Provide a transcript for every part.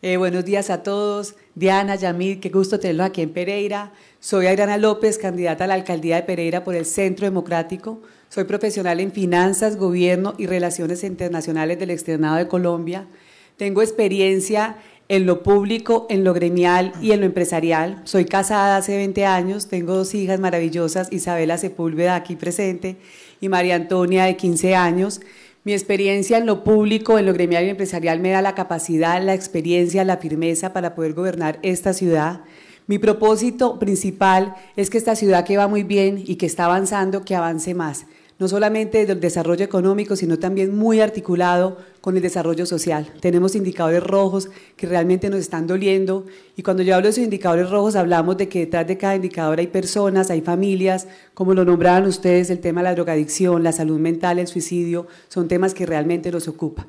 Eh, buenos días a todos. Diana, Yamid, qué gusto tenerlos aquí en Pereira. Soy Adriana López, candidata a la alcaldía de Pereira por el Centro Democrático. Soy profesional en finanzas, gobierno y relaciones internacionales del externado de Colombia. Tengo experiencia en lo público, en lo gremial y en lo empresarial. Soy casada hace 20 años, tengo dos hijas maravillosas, Isabela Sepúlveda aquí presente y María Antonia de 15 años. Mi experiencia en lo público, en lo gremial y empresarial me da la capacidad, la experiencia, la firmeza para poder gobernar esta ciudad. Mi propósito principal es que esta ciudad que va muy bien y que está avanzando, que avance más no solamente del desarrollo económico, sino también muy articulado con el desarrollo social. Tenemos indicadores rojos que realmente nos están doliendo y cuando yo hablo de esos indicadores rojos hablamos de que detrás de cada indicador hay personas, hay familias, como lo nombraban ustedes, el tema de la drogadicción, la salud mental, el suicidio, son temas que realmente nos ocupan.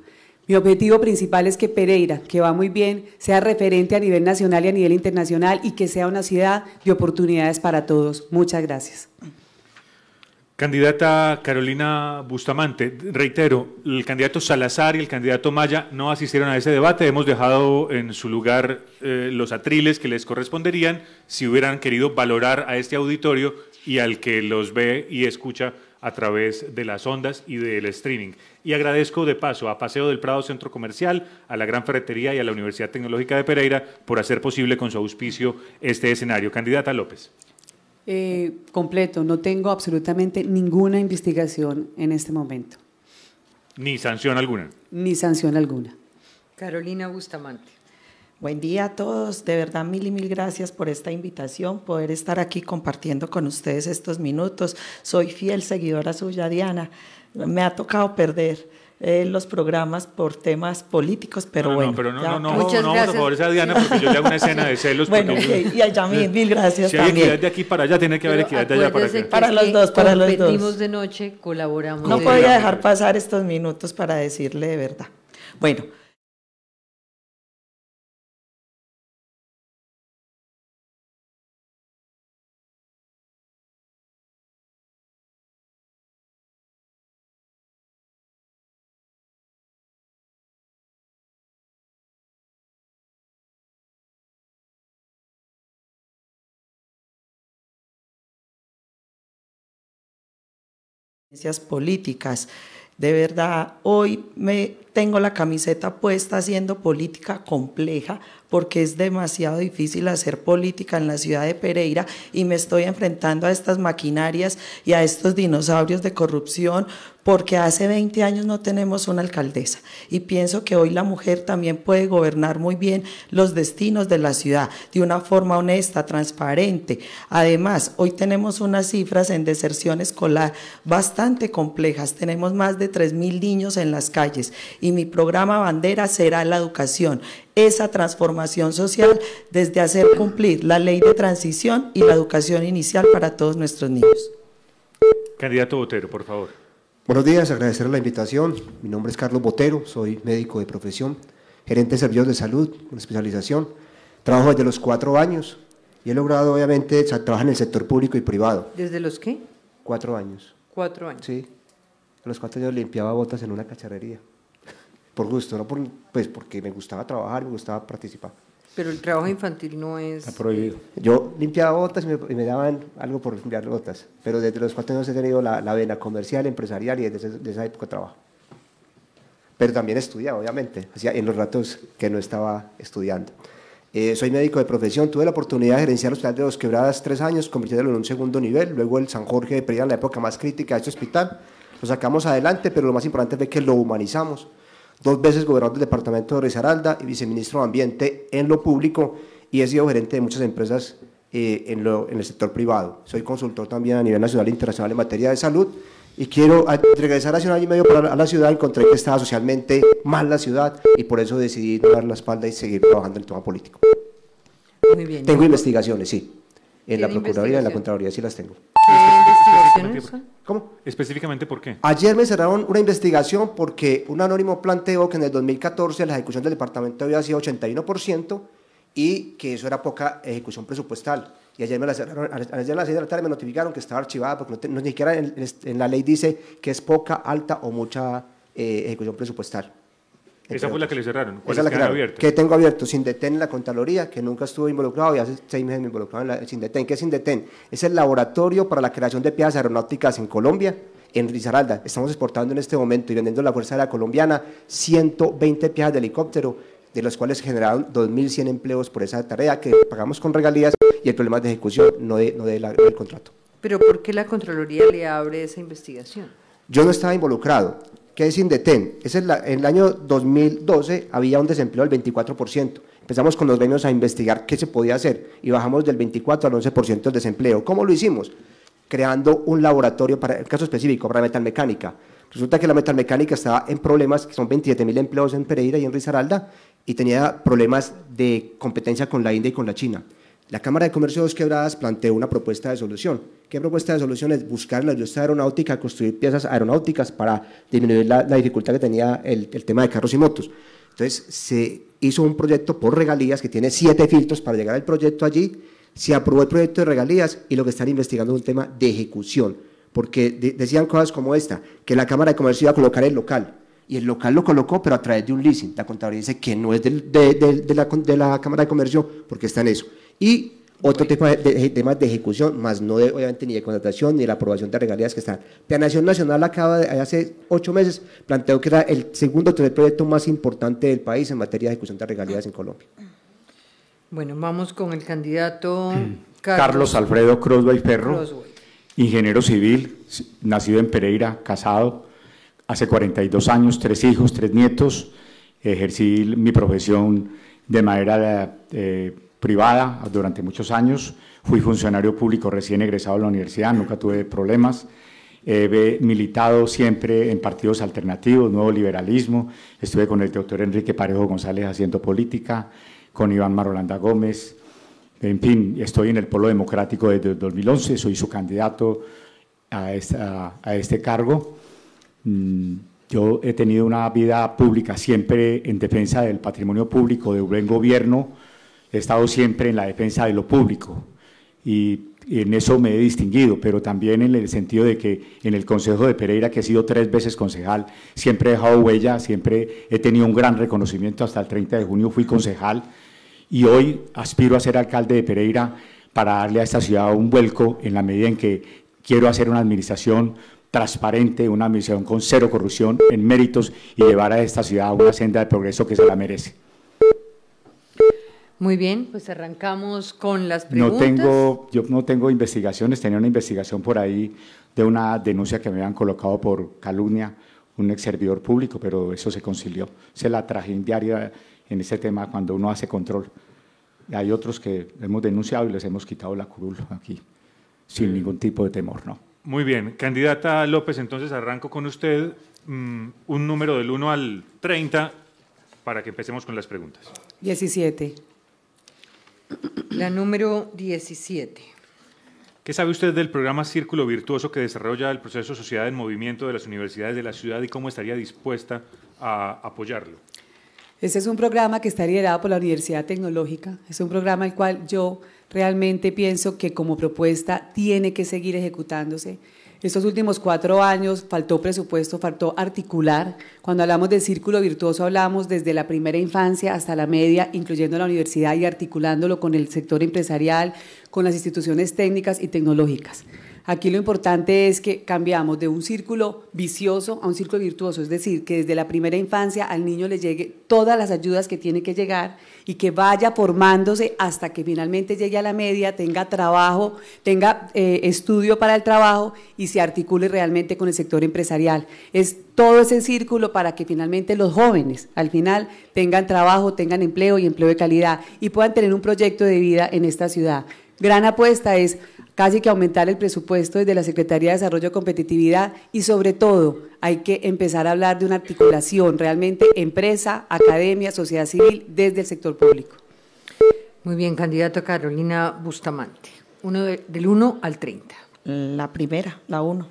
Mi objetivo principal es que Pereira, que va muy bien, sea referente a nivel nacional y a nivel internacional y que sea una ciudad de oportunidades para todos. Muchas gracias. Candidata Carolina Bustamante, reitero, el candidato Salazar y el candidato Maya no asistieron a ese debate, hemos dejado en su lugar eh, los atriles que les corresponderían si hubieran querido valorar a este auditorio y al que los ve y escucha a través de las ondas y del streaming. Y agradezco de paso a Paseo del Prado Centro Comercial, a la Gran Ferretería y a la Universidad Tecnológica de Pereira por hacer posible con su auspicio este escenario. Candidata López. Eh, completo, no tengo absolutamente ninguna investigación en este momento. Ni sanción alguna. Ni sanción alguna. Carolina Bustamante. Buen día a todos, de verdad mil y mil gracias por esta invitación, poder estar aquí compartiendo con ustedes estos minutos. Soy fiel seguidora suya, Diana, me ha tocado perder, eh, los programas por temas políticos, pero bueno. No, pero no, ya, no, no, muchas no, vamos a a Diana porque yo le hago una escena de celos. bueno, y a Yamil, mil gracias si hay también. equidad de aquí para allá, tiene que haber equidad de allá para acá. para los dos, para los dos. de noche, colaboramos. No de podía dejar pasar estos minutos para decirle de verdad. Bueno, políticas. De verdad, hoy me tengo la camiseta puesta haciendo política compleja porque es demasiado difícil hacer política en la ciudad de Pereira y me estoy enfrentando a estas maquinarias y a estos dinosaurios de corrupción porque hace 20 años no tenemos una alcaldesa y pienso que hoy la mujer también puede gobernar muy bien los destinos de la ciudad de una forma honesta, transparente. Además, hoy tenemos unas cifras en deserción escolar bastante complejas. Tenemos más de 3.000 niños en las calles y mi programa bandera será la educación esa transformación social desde hacer cumplir la ley de transición y la educación inicial para todos nuestros niños. Candidato Botero, por favor. Buenos días, agradecer la invitación. Mi nombre es Carlos Botero, soy médico de profesión, gerente de servicios de salud con especialización. Trabajo desde los cuatro años y he logrado, obviamente, trabajar en el sector público y privado. ¿Desde los qué? Cuatro años. Cuatro años. Sí. A los cuatro años limpiaba botas en una cacharrería por gusto, no por, pues porque me gustaba trabajar, me gustaba participar. Pero el trabajo infantil no es... Está prohibido. Yo limpiaba botas y me, daban algo por limpiar botas, pero desde los cuatro años he tenido la, la vena comercial, empresarial y desde, esa época trabajo. Pero también estudiaba, obviamente, en los ratos que no estaba estudiando. Eh, soy médico de profesión, tuve la oportunidad de gerenciar el Hospital de Dos Quebradas tres años, convirtiéndolo en un segundo nivel, luego el San Jorge de Pereira, la época más crítica de este hospital. Lo sacamos adelante, pero lo más importante de que lo humanizamos dos veces gobernador del departamento de Risaralda y viceministro de Ambiente en lo público y he sido gerente de muchas empresas eh, en, lo, en, el sector privado. Soy consultor también a nivel nacional e internacional en materia de salud y quiero regresar a y medio para, a la ciudad, encontré que estaba socialmente mal la ciudad y por eso decidí no dar la espalda y seguir trabajando en el tema político. Tengo investigaciones, sí. En la Procuraduría, en la Contraloría sí las tengo. Eh, ¿Cómo? ¿Específicamente por qué? Ayer me cerraron una investigación porque un anónimo planteó que en el 2014 la ejecución del departamento había sido 81% y que eso era poca ejecución presupuestal. Y ayer, me la cerraron, ayer a las 6 de la tarde me notificaron que estaba archivada porque ni siquiera en, la ley dice que es poca, alta o mucha eh, ejecución presupuestal. Esa fue la que le cerraron. Esa es la que, tengo abierto? ¿Qué tengo abierto sin en la Contraloría, que nunca estuvo involucrado y hace seis meses me involucrado en la Sindetén. ¿Qué es Sindetén? Es el laboratorio para la creación de piezas aeronáuticas en Colombia, en Risaralda. Estamos exportando en este momento y vendiendo a la Fuerza Aérea Colombiana 120 piezas de helicóptero, de las cuales generaron 2.100 empleos por esa tarea que pagamos con regalías y el problema de ejecución, no, de, no de contrato. ¿Pero por qué la Contraloría le abre esa investigación? Yo no estaba involucrado. ¿Qué es Indeten. Es el, en el año 2012 había un desempleo del 24%. Empezamos con los veños a investigar qué se podía hacer y bajamos del 24 al 11% el desempleo. ¿Cómo lo hicimos? Creando un laboratorio para el caso específico, para metalmecánica. Resulta que la metalmecánica estaba en problemas, que son 27 mil empleos en Pereira y en Risaralda, y tenía problemas de competencia con la India y con la China. La Cámara de Comercio de Dos Quebradas planteó una propuesta de solución. ¿Qué propuesta de solución es buscar en la industria aeronáutica construir piezas aeronáuticas para disminuir la, dificultad que tenía el, tema de carros y motos? Entonces se hizo un proyecto por regalías que tiene siete filtros para llegar al proyecto allí. Se aprobó el proyecto de regalías y lo que están investigando es un tema de ejecución, porque decían cosas como esta, que la Cámara de Comercio iba a colocar el local, y el local lo colocó, pero a través de un leasing. La contabilidad dice que no es de, la, Cámara de Comercio porque está en eso y otro tipo de, temas de ejecución, más no de, obviamente ni de contratación ni de la aprobación de regalías que están. planación Nacional acaba de, hace ocho meses, planteó que era el segundo o tercer proyecto más importante del país en materia de ejecución de regalías en Colombia. Bueno, vamos con el candidato mm. Carlos, Alfredo Crosway Ferro, ingeniero civil, nacido en Pereira, casado, hace 42 años, tres hijos, tres nietos, ejercí mi profesión de manera... Eh, privada durante muchos años. Fui funcionario público recién egresado de la universidad, nunca tuve problemas. Eh, he militado siempre en partidos alternativos, nuevo liberalismo. Estuve con el doctor Enrique Parejo González haciendo política, con Iván Marolanda Gómez. En fin, estoy en el Polo Democrático desde 2011, soy su candidato a, a este cargo. Mm, yo he tenido una vida pública siempre en defensa del patrimonio público, de un buen gobierno, he estado siempre en la defensa de lo público y, en eso me he distinguido, pero también en el sentido de que en el Consejo de Pereira, que he sido tres veces concejal, siempre he dejado huella, siempre he tenido un gran reconocimiento, hasta el 30 de junio fui concejal y hoy aspiro a ser alcalde de Pereira para darle a esta ciudad un vuelco en la medida en que quiero hacer una administración transparente, una administración con cero corrupción en méritos y llevar a esta ciudad una senda de progreso que se la merece. Muy bien, pues arrancamos con las preguntas. No tengo, yo no tengo investigaciones, tenía una investigación por ahí de una denuncia que me habían colocado por calumnia, un ex servidor público, pero eso se concilió. Se la traje en diaria en ese tema cuando uno hace control. Hay otros que hemos denunciado y les hemos quitado la curul aquí, sin eh. ningún tipo de temor, ¿no? Muy bien. Candidata López, entonces arranco con usted mm, un número del 1 al 30 para que empecemos con las preguntas. 17. La número 17. ¿Qué sabe usted del programa Círculo Virtuoso que desarrolla el proceso Sociedad en Movimiento de las Universidades de la Ciudad y cómo estaría dispuesta a apoyarlo? Ese es un programa que está liderado por la Universidad Tecnológica. Es un programa el cual yo realmente pienso que como propuesta tiene que seguir ejecutándose estos últimos cuatro años faltó presupuesto, faltó articular. Cuando hablamos de círculo virtuoso, hablamos desde la primera infancia hasta la media, incluyendo la universidad y articulándolo con el sector empresarial, con las instituciones técnicas y tecnológicas. Aquí lo importante es que cambiamos de un círculo vicioso a un círculo virtuoso, es decir, que desde la primera infancia al niño le llegue todas las ayudas que tiene que llegar y que vaya formándose hasta que finalmente llegue a la media, tenga trabajo, tenga eh, estudio para el trabajo y se articule realmente con el sector empresarial. Es todo ese círculo para que finalmente los jóvenes al final tengan trabajo, tengan empleo y empleo de calidad y puedan tener un proyecto de vida en esta ciudad. Gran apuesta es casi que aumentar el presupuesto desde la Secretaría de Desarrollo y Competitividad y sobre todo hay que empezar a hablar de una articulación realmente empresa, academia, sociedad civil desde el sector público. Muy bien, candidata Carolina Bustamante. Uno del 1 al 30. La primera, la 1.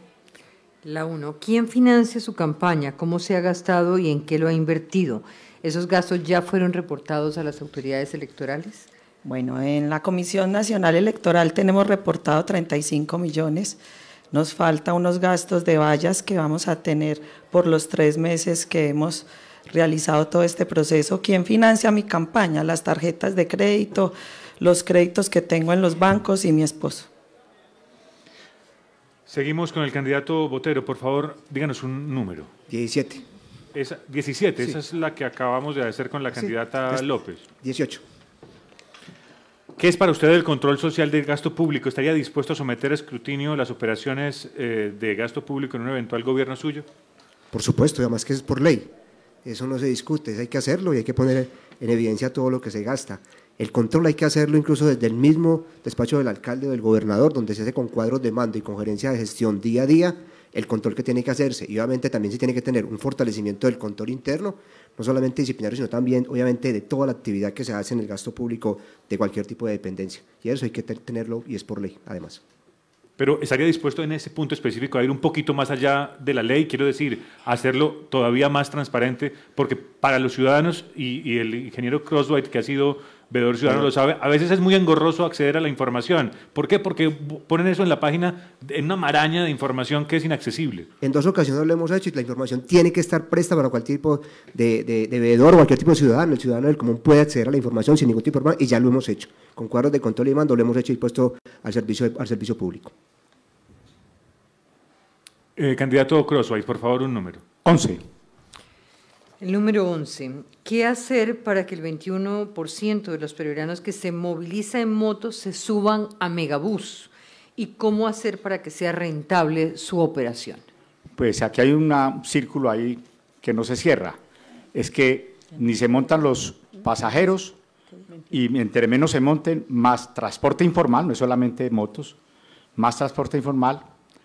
La 1. ¿Quién financia su campaña? ¿Cómo se ha gastado y en qué lo ha invertido? ¿Esos gastos ya fueron reportados a las autoridades electorales? Bueno, en la Comisión Nacional Electoral tenemos reportado 35 millones. Nos falta unos gastos de vallas que vamos a tener por los tres meses que hemos realizado todo este proceso. ¿Quién financia mi campaña? Las tarjetas de crédito, los créditos que tengo en los bancos y mi esposo. Seguimos con el candidato Botero. Por favor, díganos un número. 17. Esa, 17, esa es la que acabamos de hacer con la candidata López. 18. ¿Qué es para usted el control social del gasto público? ¿Estaría dispuesto a someter a escrutinio las operaciones eh, de gasto público en un eventual gobierno suyo? Por supuesto, además que es por ley. Eso no se discute, hay que hacerlo y hay que poner en evidencia todo lo que se gasta. El control hay que hacerlo incluso desde el mismo despacho del alcalde o del gobernador, donde se hace con cuadros de mando y con gerencia de gestión día a día el control que tiene que hacerse y obviamente también se tiene que tener un fortalecimiento del control interno, no solamente disciplinario, sino también obviamente de toda la actividad que se hace en el gasto público de cualquier tipo de dependencia. Y eso hay que tenerlo y es por ley, además. Pero estaría dispuesto en ese punto específico a ir un poquito más allá de la ley, quiero decir, hacerlo todavía más transparente, porque para los ciudadanos y, y el ingeniero Crosswhite, que ha sido Veedor Ciudadano lo sabe. A veces es muy engorroso acceder a la información. ¿Por qué? Porque ponen eso en la página, en una maraña de información que es inaccesible. En dos ocasiones lo hemos hecho y la información tiene que estar presta para cualquier tipo de, de, veedor o cualquier tipo de ciudadano. El ciudadano del común puede acceder a la información sin ningún tipo de problema y ya lo hemos hecho. Con cuadros de control y mando lo hemos hecho y puesto al servicio, al servicio público. Eh, candidato Crosswise, por favor, un número. 11. El número 11. ¿Qué hacer para que el 21% de los peruanos que se moviliza en motos se suban a Megabús? ¿Y cómo hacer para que sea rentable su operación? Pues aquí hay un círculo ahí que no se cierra. Es que ni se montan los pasajeros y entre menos se monten, más transporte informal, no es solamente motos, más transporte informal,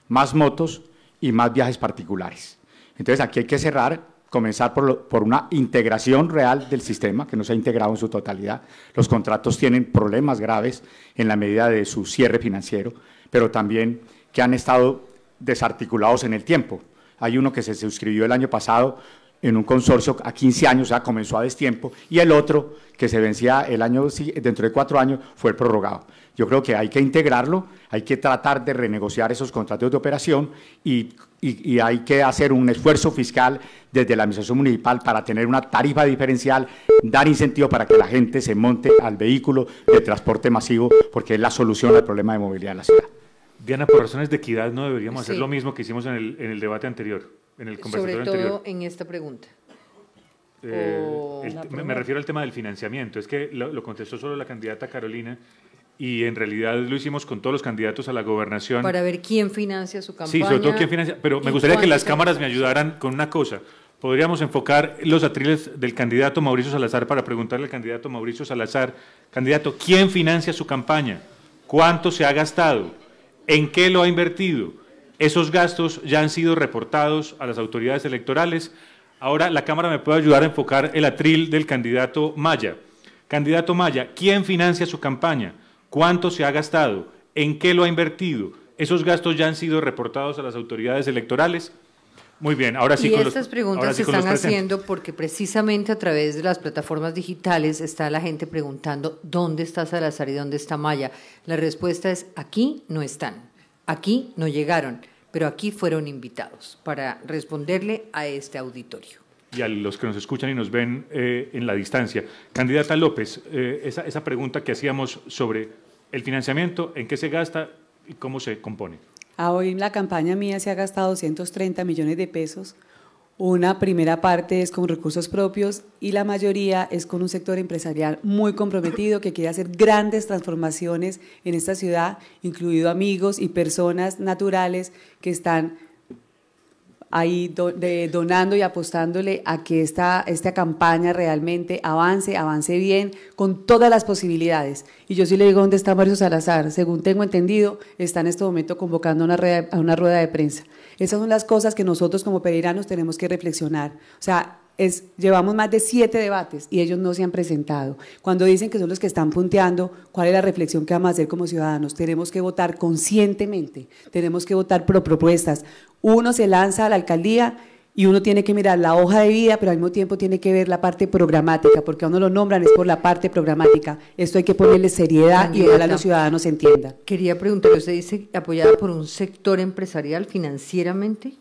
más motos y más viajes particulares. Entonces aquí hay que cerrar comenzar por, una integración real del sistema, que no se ha integrado en su totalidad. Los contratos tienen problemas graves en la medida de su cierre financiero, pero también que han estado desarticulados en el tiempo. Hay uno que se suscribió el año pasado en un consorcio a 15 años, o sea, comenzó a destiempo, y el otro que se vencía el año dentro de cuatro años fue prorrogado. Yo creo que hay que integrarlo, hay que tratar de renegociar esos contratos de operación y, hay que hacer un esfuerzo fiscal desde la administración municipal para tener una tarifa diferencial, dar incentivo para que la gente se monte al vehículo de transporte masivo, porque es la solución al problema de movilidad en la ciudad. Diana, por razones de equidad no deberíamos hacer lo mismo que hicimos en el, debate anterior, en el conversatorio Sobre todo en esta pregunta. Eh, me, refiero al tema del financiamiento. Es que lo contestó solo la candidata Carolina y en realidad lo hicimos con todos los candidatos a la gobernación. Para ver quién financia su campaña. Sí, sobre todo quién financia, pero me gustaría que las cámaras me ayudaran con una cosa. Podríamos enfocar los atriles del candidato Mauricio Salazar para preguntarle al candidato Mauricio Salazar, candidato, ¿quién financia su campaña? ¿Cuánto se ha gastado? ¿En qué lo ha invertido? Esos gastos ya han sido reportados a las autoridades electorales. Ahora la cámara me puede ayudar a enfocar el atril del candidato Maya. Candidato Maya, ¿quién financia su campaña? cuánto se ha gastado, en qué lo ha invertido. ¿Esos gastos ya han sido reportados a las autoridades electorales? Muy bien, ahora sí. Y estas preguntas se están haciendo porque precisamente a través de las plataformas digitales está la gente preguntando dónde está Salazar y dónde está Maya. La respuesta es aquí no están, aquí no llegaron, pero aquí fueron invitados para responderle a este auditorio. Y a los que nos escuchan y nos ven eh, en la distancia. Candidata López, eh, esa pregunta que hacíamos sobre ¿El financiamiento en qué se gasta y cómo se compone? Ah, hoy en la campaña mía se ha gastado 230 millones de pesos. Una primera parte es con recursos propios y la mayoría es con un sector empresarial muy comprometido que quiere hacer grandes transformaciones en esta ciudad, incluido amigos y personas naturales que están ahí donando y apostándole a que esta, campaña realmente avance, avance bien, con todas las posibilidades. Y yo sí le digo dónde está Mario Salazar. Según tengo entendido, está en este momento convocando una a una rueda de prensa. Esas son las cosas que nosotros como pereiranos tenemos que reflexionar. O sea, es, llevamos más de siete debates y ellos no se han presentado. Cuando dicen que son los que están punteando, ¿cuál es la reflexión que vamos a hacer como ciudadanos? Tenemos que votar conscientemente, tenemos que votar por propuestas. Uno se lanza a la alcaldía y uno tiene que mirar la hoja de vida, pero al mismo tiempo tiene que ver la parte programática, porque a uno lo nombran es por la parte programática. Esto hay que ponerle seriedad y a los ciudadanos entienda. Quería preguntar, usted dice apoyada por un sector empresarial financieramente.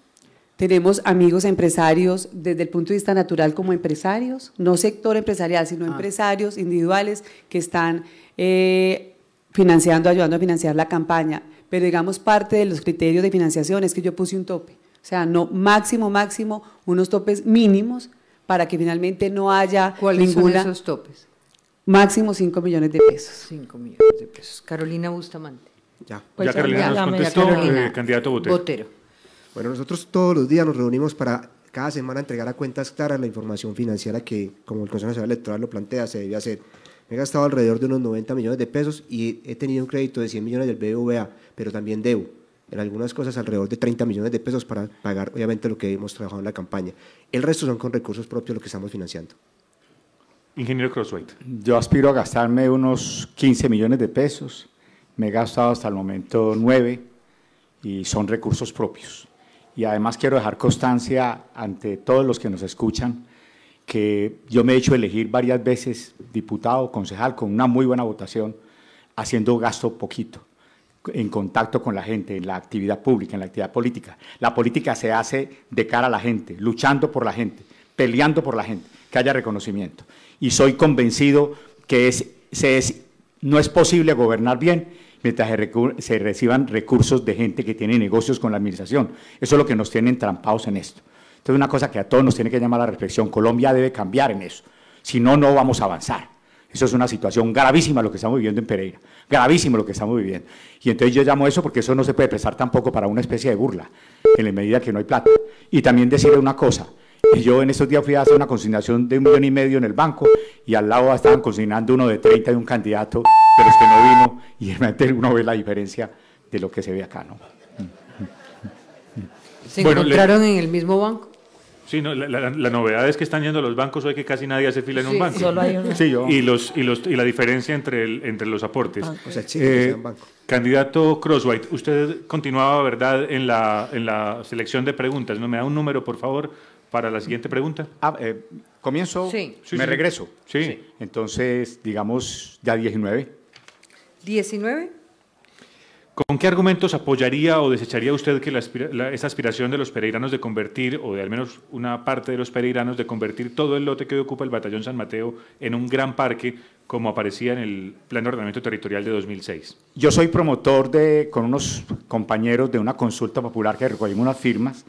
Tenemos amigos empresarios desde el punto de vista natural como empresarios, no sector empresarial, sino ah. empresarios individuales que están eh, financiando, ayudando a financiar la campaña. Pero digamos, parte de los criterios de financiación es que yo puse un tope. O sea, no máximo, máximo, unos topes mínimos para que finalmente no haya ¿Cuáles ninguna... son esos topes? Máximo 5 millones de pesos. 5 millones de pesos. Carolina Bustamante. Ya, ya pues Carolina nos contestó, eh, candidato Botero. Bueno, nosotros todos los días nos reunimos para cada semana entregar a cuentas claras la información financiera que, como el Consejo Nacional Electoral lo plantea, se debe hacer. he gastado alrededor de unos 90 millones de pesos y he tenido un crédito de 100 millones del BBVA, pero también debo en algunas cosas alrededor de 30 millones de pesos para pagar obviamente lo que hemos trabajado en la campaña. El resto son con recursos propios lo que estamos financiando. Ingeniero Crosswhite. Yo aspiro a gastarme unos 15 millones de pesos. Me he gastado hasta el momento 9 y son recursos propios y además quiero dejar constancia ante todos los que nos escuchan que yo me he hecho elegir varias veces diputado, concejal, con una muy buena votación, haciendo gasto poquito, en contacto con la gente, en la actividad pública, en la actividad política. La política se hace de cara a la gente, luchando por la gente, peleando por la gente, que haya reconocimiento. Y soy convencido que es, no es posible gobernar bien mientras se, reciban recursos de gente que tiene negocios con la administración. Eso es lo que nos tiene entrampados en esto. Entonces, una cosa que a todos nos tiene que llamar la reflexión, Colombia debe cambiar en eso, si no, no vamos a avanzar. Eso es una situación gravísima lo que estamos viviendo en Pereira, gravísimo lo que estamos viviendo. Y entonces yo llamo eso porque eso no se puede prestar tampoco para una especie de burla, en la medida que no hay plata. Y también decirle una cosa, yo en estos días fui a hacer una consignación de un millón y medio en el banco y al lado estaban consignando uno de 30 de un candidato pero es que no vino y realmente uno ve la diferencia de lo que se ve acá, ¿no? ¿Se bueno, encontraron en el mismo banco? Sí, no, la, novedad es que están yendo los bancos hoy que casi nadie hace fila en un banco. Solo hay uno. Sí, Y, los, y, los, y la diferencia entre, el, entre los aportes. o ah, pues eh, sea, banco. Candidato Crosswhite, usted continuaba, ¿verdad?, en la, en la selección de preguntas. ¿No me da un número, por favor, para la siguiente pregunta? Ah, eh, comienzo, sí. me regreso. Sí. Entonces, digamos, ya 19. 19. ¿Con qué argumentos apoyaría o desecharía usted que la, esa aspiración de los peregrinos de convertir, o de al menos una parte de los peregrinos, de convertir todo el lote que ocupa el Batallón San Mateo en un gran parque, como aparecía en el Plan de Ordenamiento Territorial de 2006? Yo soy promotor de, con unos compañeros de una consulta popular que recogimos unas firmas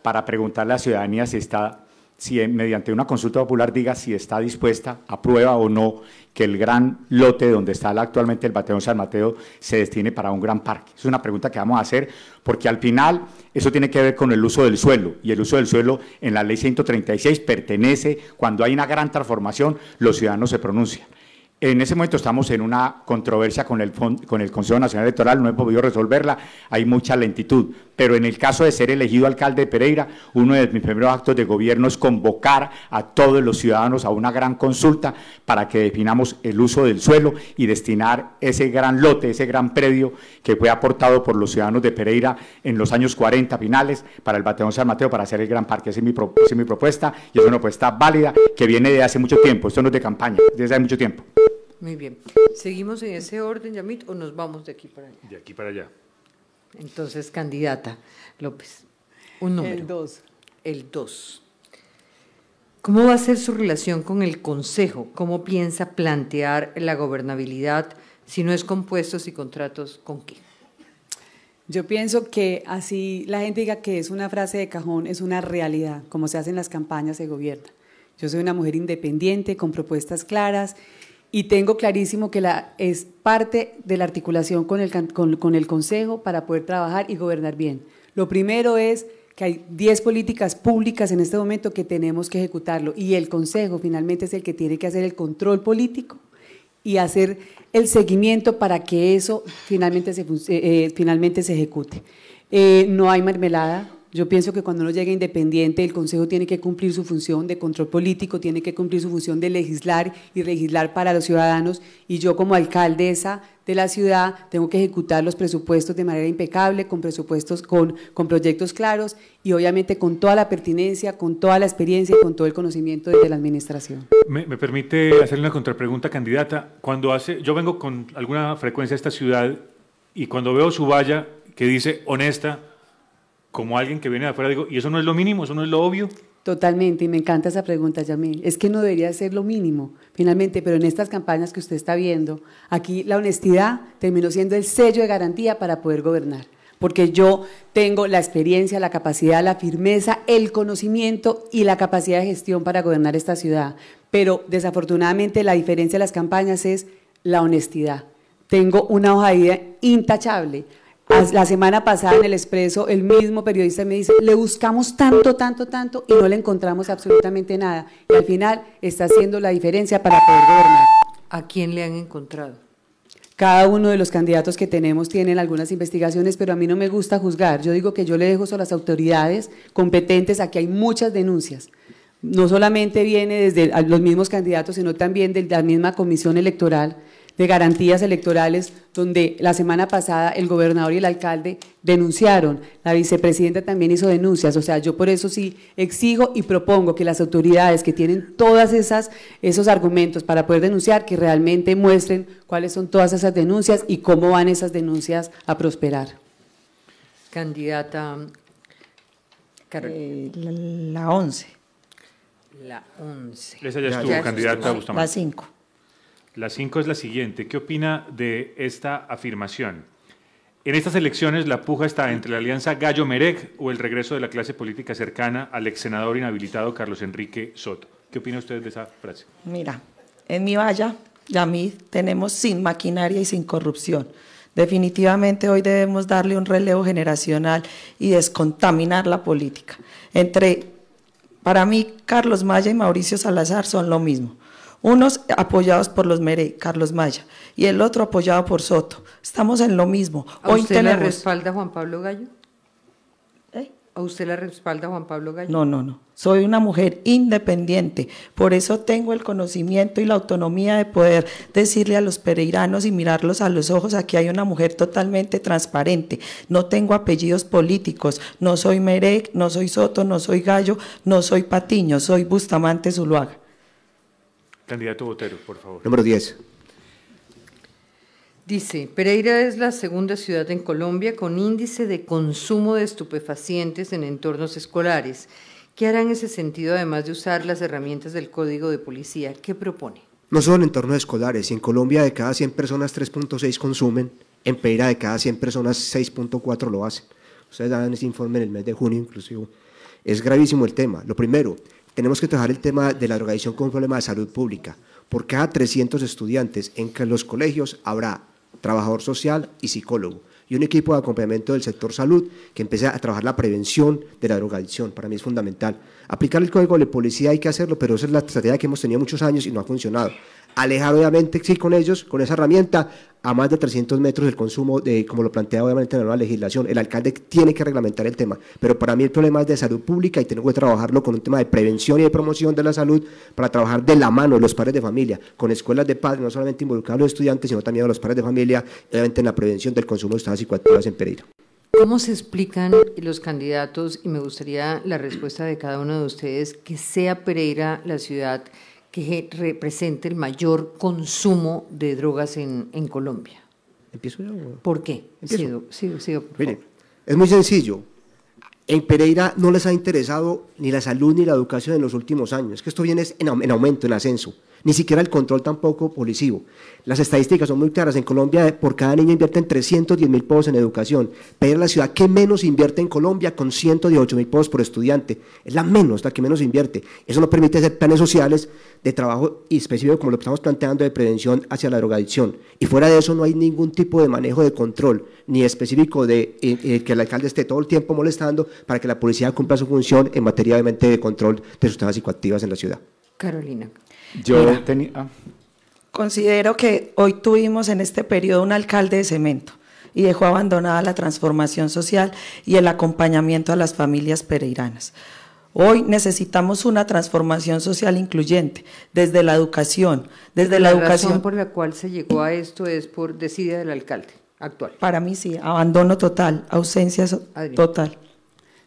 para preguntarle a la ciudadanía si está si eh, mediante una consulta popular diga si está dispuesta, aprueba o no que el gran lote donde está actualmente el Bateón San Mateo se destine para un gran parque. Es una pregunta que vamos a hacer porque al final eso tiene que ver con el uso del suelo y el uso del suelo en la ley 136 pertenece cuando hay una gran transformación, los ciudadanos se pronuncian. En ese momento estamos en una controversia con el, con el Consejo Nacional Electoral, no hemos podido resolverla, hay mucha lentitud, pero en el caso de ser elegido alcalde de Pereira, uno de mis primeros actos de gobierno es convocar a todos los ciudadanos a una gran consulta para que definamos el uso del suelo y destinar ese gran lote, ese gran predio que fue aportado por los ciudadanos de Pereira en los años 40 finales para el Bateón San Mateo, para hacer el gran parque. Esa es mi, propuesta y es una propuesta válida que viene de hace mucho tiempo, esto no es de campaña, desde hace mucho tiempo. Muy bien. ¿Seguimos en ese orden, Yamit, o nos vamos de aquí para allá? De aquí para allá. Entonces, candidata López, un número. El 2. El 2. ¿Cómo va a ser su relación con el Consejo? ¿Cómo piensa plantear la gobernabilidad si no es con puestos y contratos? ¿Con qué? Yo pienso que así la gente diga que es una frase de cajón, es una realidad, como se hacen las campañas de gobierno. Yo soy una mujer independiente, con propuestas claras y tengo clarísimo que es parte de la articulación con el, con, el Consejo para poder trabajar y gobernar bien. Lo primero es que hay 10 políticas públicas en este momento que tenemos que ejecutarlo y el Consejo finalmente es el que tiene que hacer el control político y hacer el seguimiento para que eso finalmente se, eh, eh, finalmente se ejecute. Eh, no hay mermelada, yo pienso que cuando uno llega independiente, el Consejo tiene que cumplir su función de control político, tiene que cumplir su función de legislar y legislar para los ciudadanos. Y yo como alcaldesa de la ciudad tengo que ejecutar los presupuestos de manera impecable, con presupuestos, con, con proyectos claros y obviamente con toda la pertinencia, con toda la experiencia y con todo el conocimiento de la administración. Me, me permite hacerle una contrapregunta, candidata. Cuando hace, yo vengo con alguna frecuencia a esta ciudad y cuando veo su valla que dice honesta, como alguien que viene de afuera, digo, y eso no es lo mínimo, eso no es lo obvio. Totalmente, y me encanta esa pregunta, Yamil. Es que no debería ser lo mínimo, finalmente, pero en estas campañas que usted está viendo, aquí la honestidad terminó siendo el sello de garantía para poder gobernar, porque yo tengo la experiencia, la capacidad, la firmeza, el conocimiento y la capacidad de gestión para gobernar esta ciudad. Pero desafortunadamente la diferencia de las campañas es la honestidad. Tengo una hoja de vida intachable, pues, la semana pasada en el Expreso, el mismo periodista me dice, le buscamos tanto, tanto, tanto y no le encontramos absolutamente nada. Y al final está haciendo la diferencia para poder gobernar. ¿A quién le han encontrado? Cada uno de los candidatos que tenemos tienen algunas investigaciones, pero a mí no me gusta juzgar. Yo digo que yo le dejo eso a las autoridades competentes, aquí hay muchas denuncias no solamente viene desde los mismos candidatos, sino también de la misma comisión electoral de garantías electorales, donde la semana pasada el gobernador y el alcalde denunciaron, la vicepresidenta también hizo denuncias, o sea, yo por eso sí exijo y propongo que las autoridades que tienen todas esas esos argumentos para poder denunciar, que realmente muestren cuáles son todas esas denuncias y cómo van esas denuncias a prosperar. Candidata eh, la 11. La 11. ya estuvo, candidata La 5. La cinco es la siguiente. ¿Qué opina de esta afirmación? En estas elecciones la puja está entre la alianza Gallo Merec o el regreso de la clase política cercana al ex senador inhabilitado Carlos Enrique Soto. ¿Qué opina usted de esa frase? Mira, en mi valla, ya mí tenemos sin maquinaria y sin corrupción. Definitivamente hoy debemos darle un relevo generacional y descontaminar la política. Entre, para mí, Carlos Maya y Mauricio Salazar son lo mismo unos apoyados por los Mere, Carlos Maya, y el otro apoyado por Soto. Estamos en lo mismo. ¿A usted le la respalda Juan Pablo Gallo? ¿Eh? ¿A usted le respalda Juan Pablo Gallo? No, no, no. Soy una mujer independiente, por eso tengo el conocimiento y la autonomía de poder decirle a los pereiranos y mirarlos a los ojos, aquí hay una mujer totalmente transparente, no tengo apellidos políticos, no soy Merec, no soy Soto, no soy Gallo, no soy Patiño, soy Bustamante Zuluaga. Candidato Botero, por favor. Número 10. Dice, Pereira es la segunda ciudad en Colombia con índice de consumo de estupefacientes en entornos escolares. ¿Qué hará en ese sentido, además de usar las herramientas del Código de Policía? ¿Qué propone? No solo en entornos escolares, en Colombia de cada 100 personas 3.6 consumen, en Pereira de cada 100 personas 6.4 lo hacen. Ustedes dan ese informe en el mes de junio inclusive. Es gravísimo el tema. Lo primero, tenemos que trabajar el tema de la drogadicción como un problema de salud pública. Por cada 300 estudiantes en los colegios habrá trabajador social y psicólogo y un equipo de acompañamiento del sector salud que empiece a trabajar la prevención de la drogadicción. Para mí es fundamental. Aplicar el código de policía hay que hacerlo, pero esa es la estrategia que hemos tenido muchos años y no ha funcionado alejar obviamente sí con ellos, con esa herramienta, a más de 300 metros del consumo, de, como lo plantea obviamente la nueva legislación. El alcalde tiene que reglamentar el tema, pero para mí el problema es de salud pública y tengo que trabajarlo con un tema de prevención y de promoción de la salud para trabajar de la mano los padres de familia, con escuelas de padres, no solamente involucrar a los estudiantes, sino también a los padres de familia, obviamente en la prevención del consumo de sustancias psicoactivas en Pereira. ¿Cómo se explican los candidatos, y me gustaría la respuesta de cada uno de ustedes, que sea Pereira la ciudad que represente el mayor consumo de drogas en, Colombia. ¿Empiezo yo? ¿Por qué? es muy sencillo. En Pereira no les ha interesado ni la salud ni la educación en los últimos años. Es que esto viene en aumento, en ascenso ni siquiera el control tampoco policivo. Las estadísticas son muy claras. En Colombia por cada niño invierten 310 mil pesos en educación. Pedir a la ciudad que menos invierte en Colombia con 118 mil pesos por estudiante. Es la menos, la que menos invierte. Eso no permite hacer planes sociales de trabajo específico como lo que estamos planteando de prevención hacia la drogadicción. Y fuera de eso no hay ningún tipo de manejo de control, ni específico de eh, eh, que el alcalde esté todo el tiempo molestando para que la policía cumpla su función en materia de control de sustancias psicoactivas en la ciudad. Carolina. Yo ah. Considero que hoy tuvimos en este periodo un alcalde de cemento y dejó abandonada la transformación social y el acompañamiento a las familias pereiranas. Hoy necesitamos una transformación social incluyente desde la educación, desde la, educación razón por la cual se llegó a esto es por decisión del alcalde actual. Para mí sí, abandono total, ausencia total.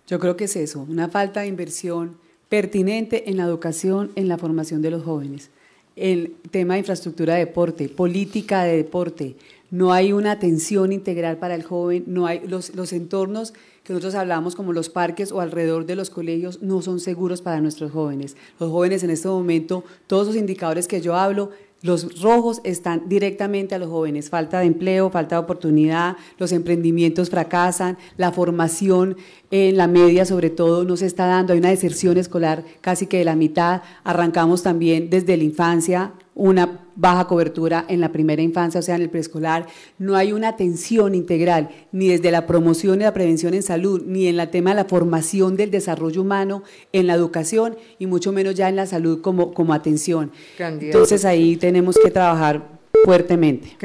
Yo creo que es eso, una falta de inversión pertinente en la educación, en la formación de los jóvenes. El tema de infraestructura de deporte, política de deporte, no hay una atención integral para el joven, no hay los, los entornos que nosotros hablamos como los parques o alrededor de los colegios no son seguros para nuestros jóvenes. Los jóvenes en este momento, todos los indicadores que yo hablo, los rojos están directamente a los jóvenes, falta de empleo, falta de oportunidad, los emprendimientos fracasan, la formación en la media sobre todo no se está dando, hay una deserción escolar casi que de la mitad, arrancamos también desde la infancia una baja cobertura en la primera infancia, o sea, en el preescolar, no hay una atención integral, ni desde la promoción y la prevención en salud, ni en la tema de la formación del desarrollo humano, en la educación y mucho menos ya en la salud como, como atención. Entonces ahí tenemos que trabajar fuertemente.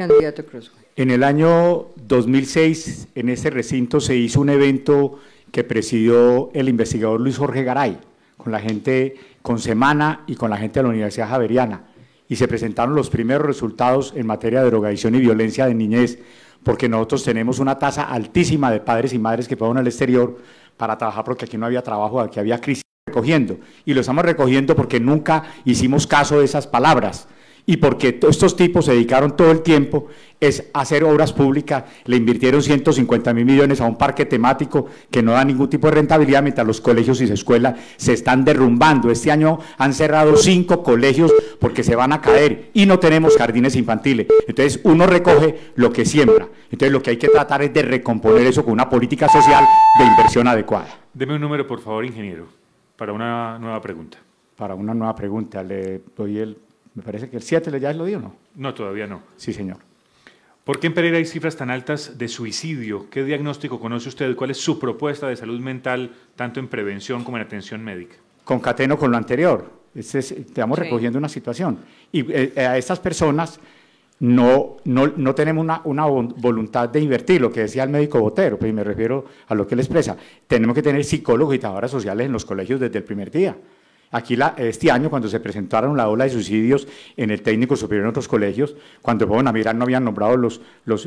En el año 2006, en este recinto se hizo un evento que presidió el investigador Luis Jorge Garay, con la gente, con Semana y con la gente de la Universidad Javeriana y se presentaron los primeros resultados en materia de drogadicción y violencia de niñez, porque nosotros tenemos una tasa altísima de padres y madres que fueron al exterior para trabajar porque aquí no había trabajo, aquí había crisis recogiendo. Y lo estamos recogiendo porque nunca hicimos caso de esas palabras y porque estos tipos se dedicaron todo el tiempo es hacer obras públicas, le invirtieron 150 mil millones a un parque temático que no da ningún tipo de rentabilidad, mientras los colegios y las escuelas se están derrumbando. Este año han cerrado cinco colegios porque se van a caer y no tenemos jardines infantiles. Entonces uno recoge lo que siembra. Entonces lo que hay que tratar es de recomponer eso con una política social de inversión adecuada. Deme un número, por favor, ingeniero, para una nueva pregunta. Para una nueva pregunta, le doy el me parece que el 7 ya lo dio, ¿no? No, todavía no. Sí, señor. ¿Por qué en Pereira hay cifras tan altas de suicidio? ¿Qué diagnóstico conoce usted? ¿Cuál es su propuesta de salud mental, tanto en prevención como en atención médica? Concateno con lo anterior. Este estamos recogiendo una situación. Y eh, eh, a estas personas no, no, tenemos una, voluntad de invertir, lo que decía el médico Botero, pero pues, me refiero a lo que él expresa. Tenemos que tener psicólogos y trabajadores sociales en los colegios desde el primer día. Aquí este año, cuando se presentaron la ola de suicidios en el técnico superior en otros colegios, cuando fueron a mirar no habían nombrado los, los,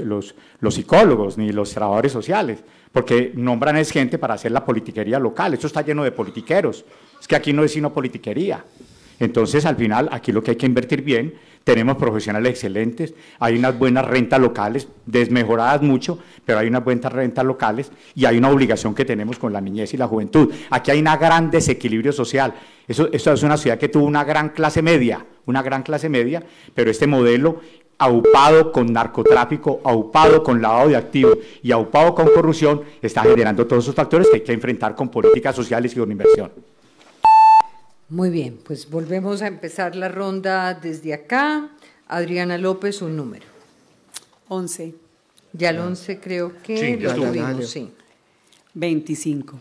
los psicólogos ni los trabajadores sociales, porque nombran es gente para hacer la politiquería local. Esto está lleno de politiqueros. Es que aquí no es sino politiquería. Entonces, al final, aquí lo que hay que invertir bien tenemos profesionales excelentes, hay unas buenas rentas locales, desmejoradas mucho, pero hay unas buenas rentas locales y hay una obligación que tenemos con la niñez y la juventud. Aquí hay un gran desequilibrio social. Eso, esto es una ciudad que tuvo una gran clase media, una gran clase media, pero este modelo aupado con narcotráfico, aupado con lavado de activos y aupado con corrupción, está generando todos esos factores que hay que enfrentar con políticas sociales y con inversión. Muy bien, pues volvemos a empezar la ronda desde acá. Adriana López, un número. Once. Ya el 11 creo que lo vimos, sí. 25.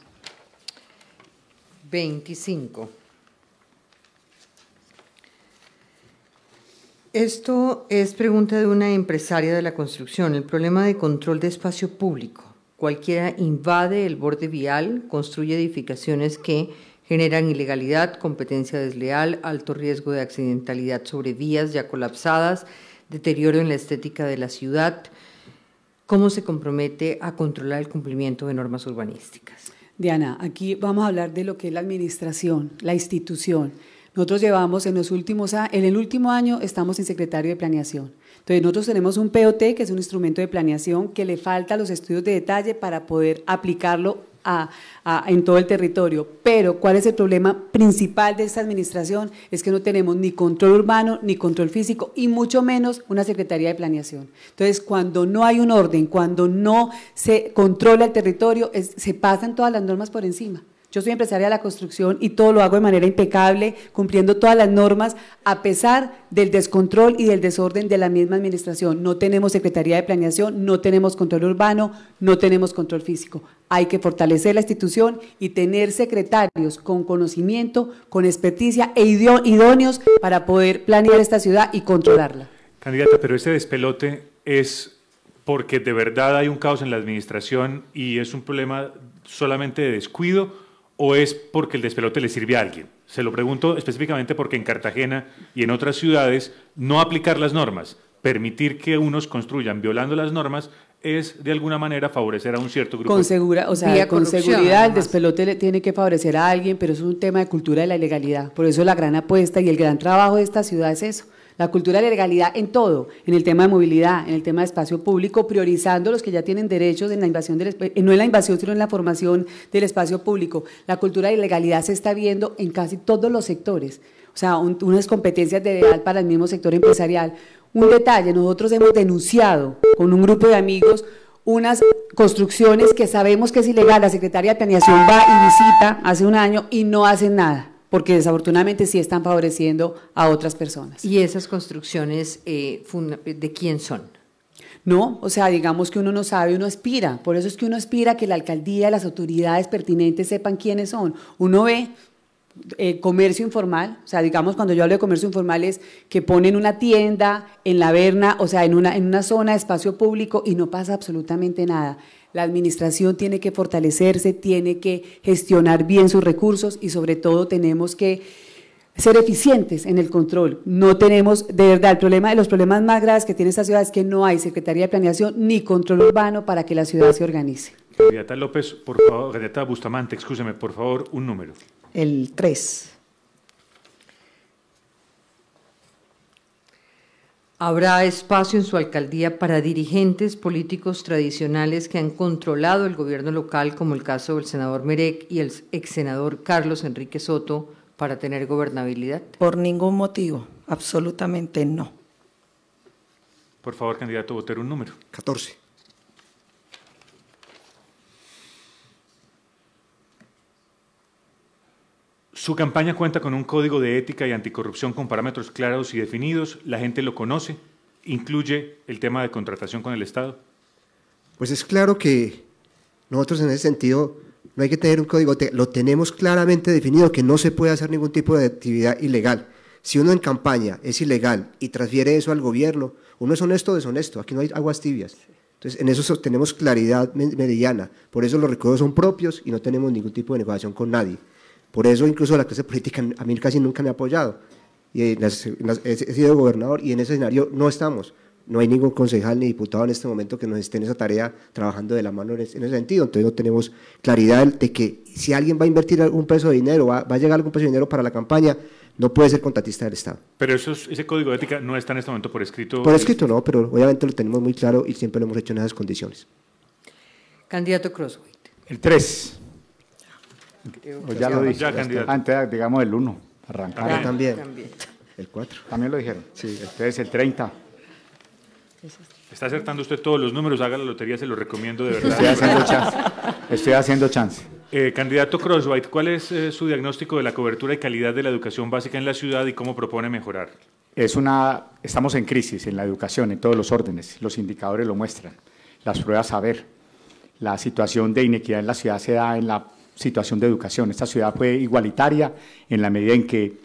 25. Esto es pregunta de una empresaria de la construcción. El problema de control de espacio público. Cualquiera invade el borde vial, construye edificaciones que generan ilegalidad, competencia desleal, alto riesgo de accidentalidad sobre vías ya colapsadas, deterioro en la estética de la ciudad. ¿Cómo se compromete a controlar el cumplimiento de normas urbanísticas? Diana, aquí vamos a hablar de lo que es la administración, la institución. Nosotros llevamos en los últimos el último año estamos en secretario de planeación. Entonces nosotros tenemos un POT que es un instrumento de planeación que le falta los estudios de detalle para poder aplicarlo en todo el territorio. Pero ¿cuál es el problema principal de esta administración? Es que no tenemos ni control urbano, ni control físico, y mucho menos una Secretaría de Planeación. Entonces, cuando no hay un orden, cuando no se controla el territorio, se pasan todas las normas por encima. Yo soy empresaria de la construcción y todo lo hago de manera impecable, cumpliendo todas las normas, a pesar del descontrol y del desorden de la misma administración. No tenemos Secretaría de Planeación, no tenemos control urbano, no tenemos control físico. Hay que fortalecer la institución y tener secretarios con conocimiento, con experticia e idóneos para poder planear esta ciudad y controlarla. Candidata, pero ese despelote es porque de verdad hay un caos en la administración y es un problema solamente de descuido o es porque el despelote le sirve a alguien. Se lo pregunto específicamente porque en Cartagena y en otras ciudades no aplicar las normas, permitir que unos construyan violando las normas es de alguna manera favorecer a un cierto grupo. Con o sea, con seguridad el despelote le tiene que favorecer a alguien, pero es un tema de cultura de la ilegalidad. Por eso la gran apuesta y el gran trabajo de esta ciudad es eso. La cultura de la legalidad en todo, en el tema de movilidad, en el tema de espacio público, priorizando los que ya tienen derechos en la invasión, del, eh, no en la invasión, sino en la formación del espacio público. La cultura de ilegalidad se está viendo en casi todos los sectores. O sea, unas competencias de edad para el mismo sector empresarial, un detalle, nosotros hemos denunciado con un grupo de amigos unas construcciones que sabemos que es ilegal, la Secretaría de Planeación va y visita hace un año y no hace nada porque desafortunadamente sí están favoreciendo a otras personas. ¿Y esas construcciones eh, de quién son? No, o sea, digamos que uno no sabe, uno aspira. Por eso es que uno aspira que la alcaldía, las autoridades pertinentes sepan quiénes son. Uno ve, eh, comercio informal, o sea, digamos cuando yo hablo de comercio informal es que ponen una tienda en la verna, o sea, en una, en una zona, espacio público y no pasa absolutamente nada. La administración tiene que fortalecerse, tiene que gestionar bien sus recursos y sobre todo tenemos que ser eficientes en el control. No tenemos, de verdad, el problema de los problemas más graves que tiene esta ciudad es que no hay Secretaría de Planeación ni control urbano para que la ciudad se organice. López, por favor, Bustamante, excúseme, por favor, un número el 3. Habrá espacio en su alcaldía para dirigentes políticos tradicionales que han controlado el gobierno local, como el caso del senador Merec y el ex senador Carlos Enrique Soto, para tener gobernabilidad. Por ningún motivo, absolutamente no. Por favor, candidato, votar un número. 14. Su campaña cuenta con un código de ética y anticorrupción con parámetros claros y definidos. La gente lo conoce. ¿Incluye el tema de contratación con el Estado? Pues es claro que nosotros en ese sentido no hay que tener un código, lo tenemos claramente definido que no se puede hacer ningún tipo de actividad ilegal. Si uno en campaña es ilegal y transfiere eso al gobierno, uno es honesto o deshonesto, aquí no hay aguas tibias. Entonces, en eso tenemos claridad mediana, por eso los recursos son propios y no tenemos ningún tipo de negociación con nadie. Por eso incluso la clase política a mí casi nunca me ha apoyado. Y he, sido gobernador y en ese escenario no estamos. No hay ningún concejal ni diputado en este momento que nos esté en esa tarea trabajando de la mano en ese, sentido. Entonces no tenemos claridad de que si alguien va a invertir algún peso de dinero, va, a llegar algún peso de dinero para la campaña, no puede ser contratista del Estado. Pero eso, ese código de ética no está en este momento por escrito. Por escrito no, pero obviamente lo tenemos muy claro y siempre lo hemos hecho en esas condiciones. Candidato Crossway. El 3. Pues ya lo dije. Antes, digamos, el 1. Arrancar. Ah, también. El 4. También lo dijeron. Sí. Este es el 30. Está acertando usted todos los números, haga la lotería, se lo recomiendo de verdad. Estoy haciendo chance. Estoy haciendo chance. Eh, candidato Crosswhite, ¿cuál es eh, su diagnóstico de la cobertura y calidad de la educación básica en la ciudad y cómo propone mejorar? Es una, estamos en crisis en la educación, en todos los órdenes. Los indicadores lo muestran. Las pruebas a ver. La situación de inequidad en la ciudad se da en la situación de educación. Esta ciudad fue igualitaria en la medida en que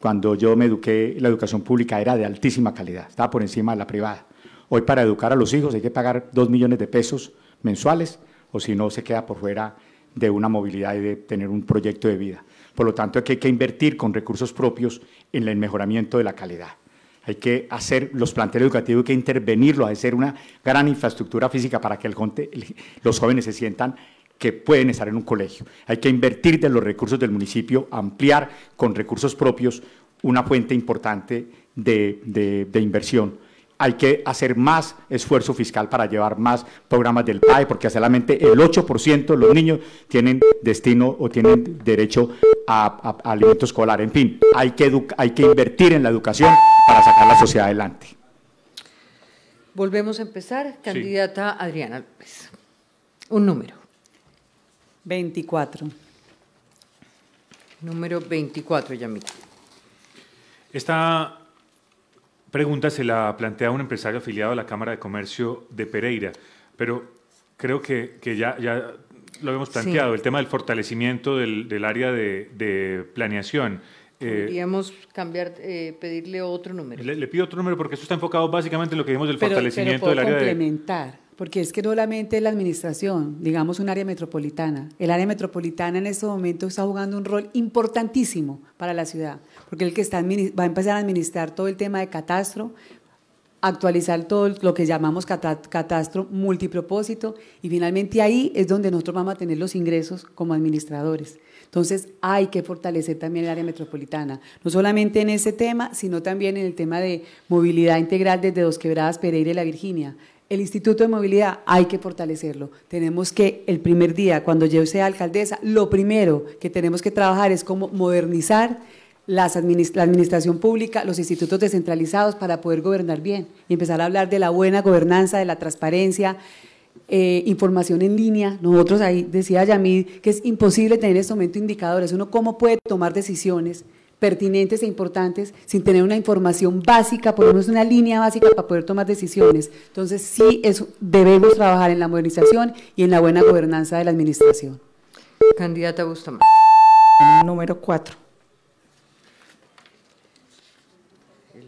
cuando yo me eduqué, la educación pública era de altísima calidad, estaba por encima de la privada. Hoy para educar a los hijos hay que pagar dos millones de pesos mensuales o si no se queda por fuera de una movilidad y de tener un proyecto de vida. Por lo tanto, hay que invertir con recursos propios en el mejoramiento de la calidad. Hay que hacer los planteles educativos, hay que que hacer una gran infraestructura física para que los jóvenes se sientan que pueden estar en un colegio. Hay que invertir de los recursos del municipio, ampliar con recursos propios una fuente importante de, inversión hay que hacer más esfuerzo fiscal para llevar más programas del PAE, porque solamente el 8% de los niños tienen destino o tienen derecho a, alimento escolar. En fin, hay que, hay que invertir en la educación para sacar la sociedad adelante. Volvemos a empezar, candidata Adriana López. Un número. 24. Número 24, Yamita. Esta pregunta se la plantea un empresario afiliado a la Cámara de Comercio de Pereira, pero creo que, ya, ya, lo hemos planteado, el tema del fortalecimiento del, área de, de planeación. Eh, Podríamos cambiar, eh, pedirle otro número. Le, pido otro número porque esto está enfocado básicamente en lo que dijimos del fortalecimiento del área complementar. Porque es que no solamente la administración, digamos un área metropolitana, el área metropolitana en este momento está jugando un rol importantísimo para la ciudad, porque el que está, va a empezar a administrar todo el tema de catastro, actualizar todo lo que llamamos catastro multipropósito y finalmente ahí es donde nosotros vamos a tener los ingresos como administradores. Entonces hay que fortalecer también el área metropolitana, no solamente en ese tema, sino también en el tema de movilidad integral desde Dos Quebradas, Pereira y La Virginia el Instituto de Movilidad hay que fortalecerlo. Tenemos que el primer día, cuando yo sea alcaldesa, lo primero que tenemos que trabajar es cómo modernizar las la administración pública, los institutos descentralizados para poder gobernar bien y empezar a hablar de la buena gobernanza, de la transparencia, eh, información en línea. Nosotros ahí decía Yamid que es imposible tener en este momento indicadores. Uno cómo puede tomar decisiones pertinentes e importantes sin tener una información básica, por lo menos una línea básica para poder tomar decisiones. Entonces sí es, debemos trabajar en la modernización y en la buena gobernanza de la administración. Candidata Bustamante. Número 4.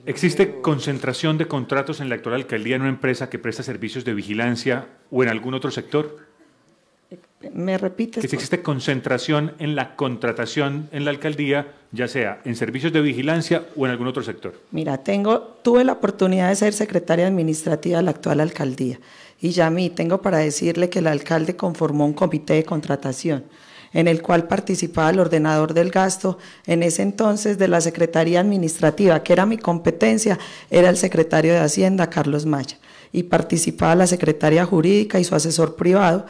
¿Existe concentración de contratos en la actual alcaldía en una empresa que presta servicios de vigilancia o en algún otro sector? ¿Me repites? Que si existe concentración en la contratación en la alcaldía, ya sea en servicios de vigilancia o en algún otro sector. Mira, tengo, tuve la oportunidad de ser secretaria administrativa de la actual alcaldía. Y ya a mí tengo para decirle que el alcalde conformó un comité de contratación en el cual participaba el ordenador del gasto, en ese entonces de la Secretaría Administrativa, que era mi competencia, era el secretario de Hacienda, Carlos Maya, y participaba la secretaria jurídica y su asesor privado,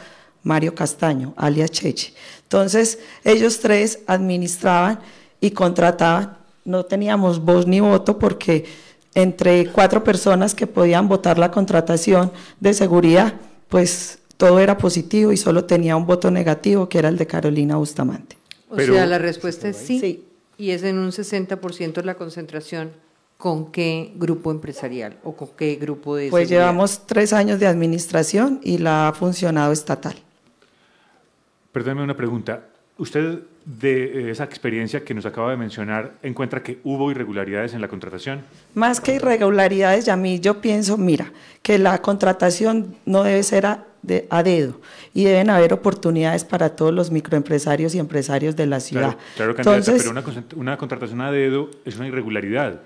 Mario Castaño, alias Cheche. Entonces, ellos tres administraban y contrataban. No teníamos voz ni voto porque entre cuatro personas que podían votar la contratación de seguridad, pues todo era positivo y solo tenía un voto negativo, que era el de Carolina Bustamante. O sea, la respuesta es sí, y es en un 60% la concentración. ¿Con qué grupo empresarial o con qué grupo de... Pues llevamos tres años de administración y la ha funcionado estatal. Perdóneme una pregunta. ¿Usted de eh, esa experiencia que nos acaba de mencionar encuentra que hubo irregularidades en la contratación? Más que irregularidades, mí yo pienso, mira, que la contratación no debe ser a, dedo y deben haber oportunidades para todos los microempresarios y empresarios de la ciudad. Claro, pero una, contratación a dedo es una irregularidad.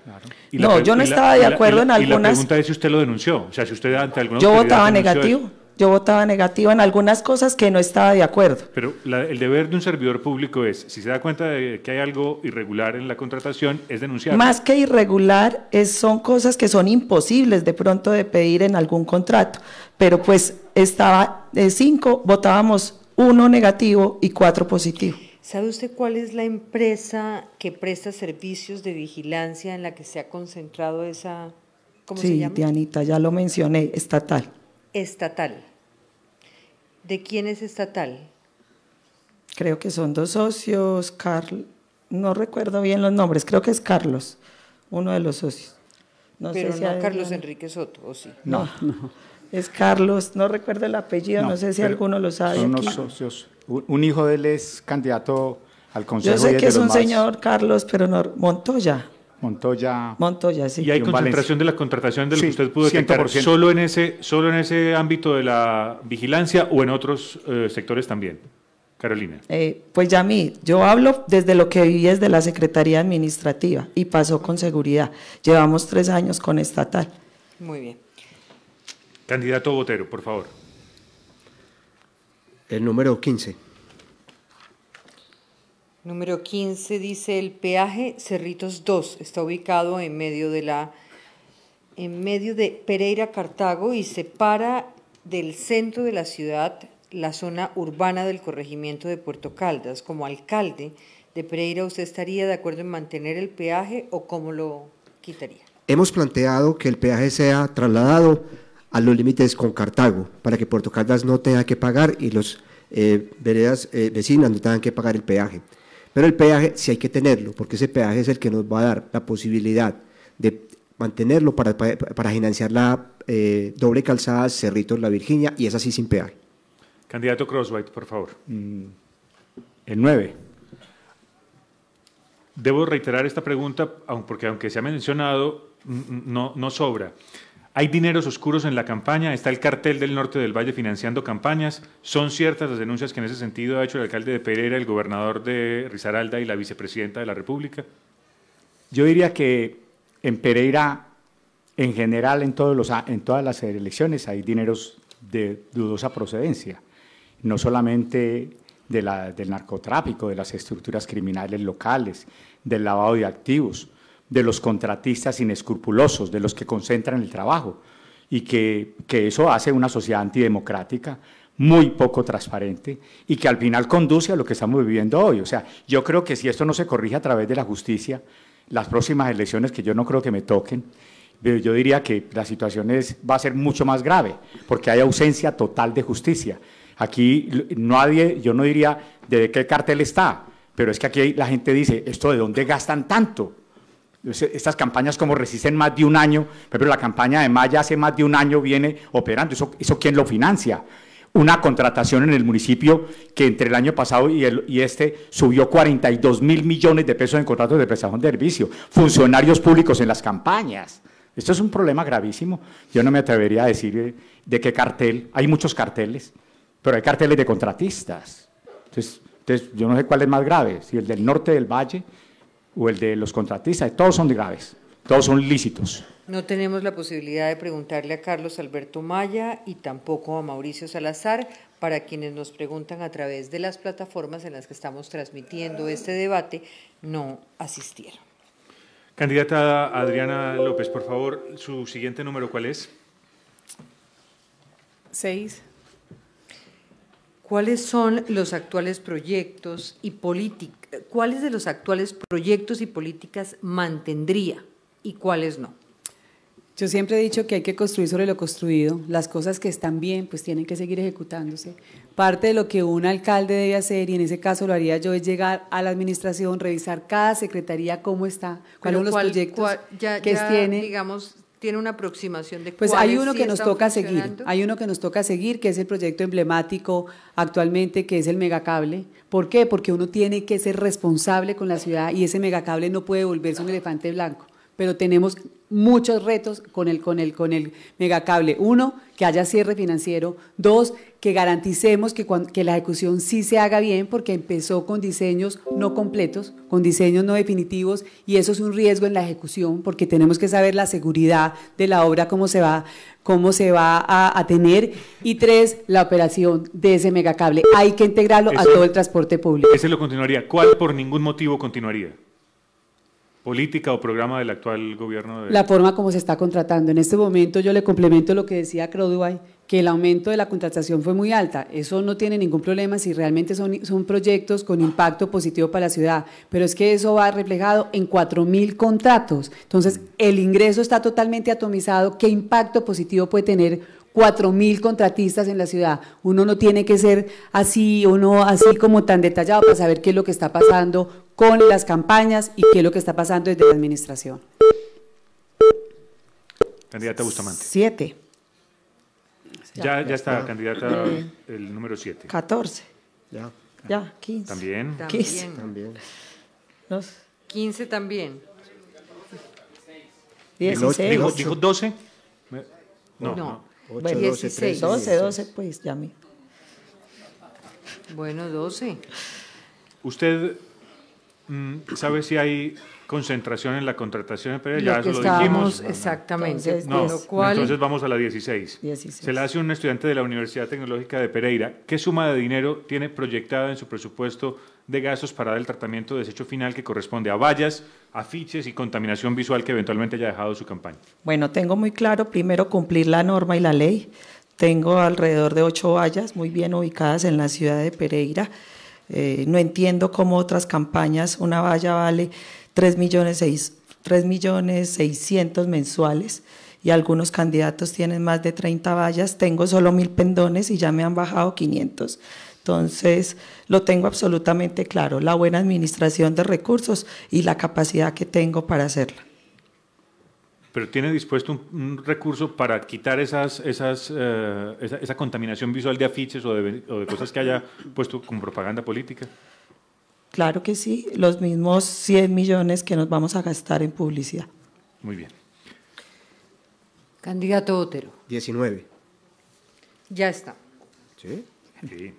no, yo no estaba de acuerdo en algunas... Y la pregunta es si usted lo denunció, sea, si usted Yo votaba negativo yo votaba negativo en algunas cosas que no estaba de acuerdo. Pero el deber de un servidor público es, si se da cuenta de que hay algo irregular en la contratación, es denunciar. Más que irregular, son cosas que son imposibles de pronto de pedir en algún contrato. Pero pues estaba de eh, cinco, votábamos uno negativo y cuatro positivo. ¿Sabe usted cuál es la empresa que presta servicios de vigilancia en la que se ha concentrado esa... ¿Cómo sí, se llama? Dianita, ya lo mencioné, estatal estatal. ¿De quién es estatal? Creo que son dos socios, Carl, no recuerdo bien los nombres, creo que es Carlos, uno de los socios. No Pero sé si no Carlos Enrique Soto, ¿o sí? No, no. Es Carlos, no recuerdo el apellido, no, sé si alguno lo sabe. Son socios. Un hijo de él es candidato al Consejo. Yo sé que es, un señor Carlos, pero no, Montoya. Montoya. Montoya, sí. Y hay concentración de la contratación de lo que usted pudo detectar solo en ese solo en ese ámbito de la vigilancia o en otros eh, sectores también. Carolina. Eh, pues ya mí, yo hablo desde lo que viví desde la Secretaría Administrativa y pasó con seguridad. Llevamos tres años con estatal. Muy bien. Candidato Botero, por favor. El número 15. Número 15 dice el peaje Cerritos 2 está ubicado en medio de la en medio de Pereira Cartago y separa del centro de la ciudad la zona urbana del corregimiento de Puerto Caldas. Como alcalde de Pereira, ¿usted estaría de acuerdo en mantener el peaje o cómo lo quitaría? Hemos planteado que el peaje sea trasladado a los límites con Cartago para que Puerto Caldas no tenga que pagar y los eh, veredas eh, vecinas no tengan que pagar el peaje. Pero el peaje sí hay que tenerlo, porque ese peaje es el que nos va a dar la posibilidad de mantenerlo para, financiar la eh, doble calzada Cerritos La Virginia y es así sin peaje. Candidato Crosswhite, por favor. Mm, el 9. Debo reiterar esta pregunta, porque aunque se ha mencionado, mm, mm, no, no sobra. Hay dineros oscuros en la campaña, está el cartel del norte del valle financiando campañas. Son ciertas las denuncias que en ese sentido ha hecho el alcalde de Pereira, el gobernador de Risaralda y la vicepresidenta de la República. Yo diría que en Pereira, en general, en, todos los, en todas las elecciones hay dineros de dudosa procedencia, no solamente de la, del narcotráfico, de las estructuras criminales locales, del lavado de activos, de los contratistas inescrupulosos, de los que concentran el trabajo, y que, eso hace una sociedad antidemocrática, muy poco transparente y que al final conduce a lo que estamos viviendo hoy. O sea, yo creo que si esto no se corrige a través de la justicia, las próximas elecciones que yo no creo que me toquen, eh, yo diría que la situación va a ser mucho más grave, porque hay ausencia total de justicia. Aquí nadie, yo no diría de qué cartel está, pero es que aquí la gente dice, ¿esto de dónde gastan tanto? Estas campañas como resisten más de un año, pero la campaña de Maya hace más de un año viene operando. ¿Eso, quién lo financia? Una contratación en el municipio que entre el año pasado y, el, este subió 42 mil millones de pesos en contratos de prestación de servicio. Funcionarios públicos en las campañas. Esto es un problema gravísimo. Yo no me atrevería a decir eh, de qué cartel. Hay muchos carteles, pero hay carteles de contratistas. entonces yo no sé cuál es más grave, si el del norte del valle o el de los contratistas, todos son graves, todos son lícitos. No tenemos la posibilidad de preguntarle a Carlos Alberto Maya y tampoco a Mauricio Salazar, para quienes nos preguntan a través de las plataformas en las que estamos transmitiendo este debate, no asistieron. Candidata Adriana López, por favor, su siguiente número, ¿cuál es? Seis. ¿Cuáles son los actuales proyectos y políticas? ¿cuáles de los actuales proyectos y políticas mantendría y cuáles no? Yo siempre he dicho que hay que construir sobre lo construido. Las cosas que están bien, pues tienen que seguir ejecutándose. Parte de lo que un alcalde debe hacer, y en ese caso lo haría yo, es llegar a la administración, revisar cada secretaría cómo está, cuáles son los proyectos que tiene. Digamos, tiene una aproximación de Pues hay uno que nos toca seguir, hay uno que nos toca seguir, que es el proyecto emblemático actualmente, que es el megacable. ¿Por qué? Porque uno tiene que ser responsable con la ciudad y ese megacable no puede volverse un elefante blanco. Pero tenemos muchos retos con el, con el, con el megacable. Uno, que haya cierre financiero. Dos, que garanticemos que, la ejecución sí se haga bien porque empezó con diseños no completos, con diseños no definitivos y eso es un riesgo en la ejecución porque tenemos que saber la seguridad de la obra, cómo se va, cómo se va a, tener. Y tres, la operación de ese megacable. Hay que integrarlo a todo el transporte público. Ese lo continuaría. ¿Cuál por ningún motivo continuaría? política o programa del actual gobierno? De... La forma como se está contratando. En este momento yo le complemento lo que decía Crowdway, que el aumento de la contratación fue muy alta. Eso no tiene ningún problema si realmente son, son proyectos con impacto positivo para la ciudad, pero es que eso va reflejado en 4.000 contratos. Entonces, el ingreso está totalmente atomizado. ¿Qué impacto positivo puede tener? 4.000 contratistas en la ciudad. Uno no tiene que ser así o no así como tan detallado para saber qué es lo que está pasando con las campañas y qué es lo que está pasando desde la administración. Candidata Bustamante. Siete. Ya, está, candidata el número siete. Catorce. Ya. Ya, quince. También. Quince. También. Quince también. Dieciséis. Dijo, doce. No, no. bueno, dieciséis. Doce, doce, pues ya mí. Bueno, doce. Usted Mm, ¿Sabe si hay concentración en la contratación Pereira? Ya lo dijimos. Exactamente. Entonces, vamos a la 16. 16. Se la hace un estudiante de la Universidad Tecnológica de Pereira. ¿Qué suma de dinero tiene proyectada en su presupuesto de gastos para el tratamiento de desecho final que corresponde a vallas, afiches y contaminación visual que eventualmente haya dejado su campaña? Bueno, tengo muy claro primero cumplir la norma y la ley. Tengo alrededor de ocho vallas muy bien ubicadas en la ciudad de Pereira. Eh, no entiendo cómo otras campañas, una valla vale tres millones, 6, millones mensuales y algunos candidatos tienen más de 30 vallas. Tengo solo mil pendones y ya me han bajado 500. Entonces, lo tengo absolutamente claro, la buena administración de recursos y la capacidad que tengo para hacerla pero tiene dispuesto un, recurso para quitar esas, esas, eh, esa, contaminación visual de afiches o de, cosas que haya puesto como propaganda política. Claro que sí, los mismos 100 millones que nos vamos a gastar en publicidad. Muy bien. Candidato Botero. 19. Ya está. ¿Sí? Sí.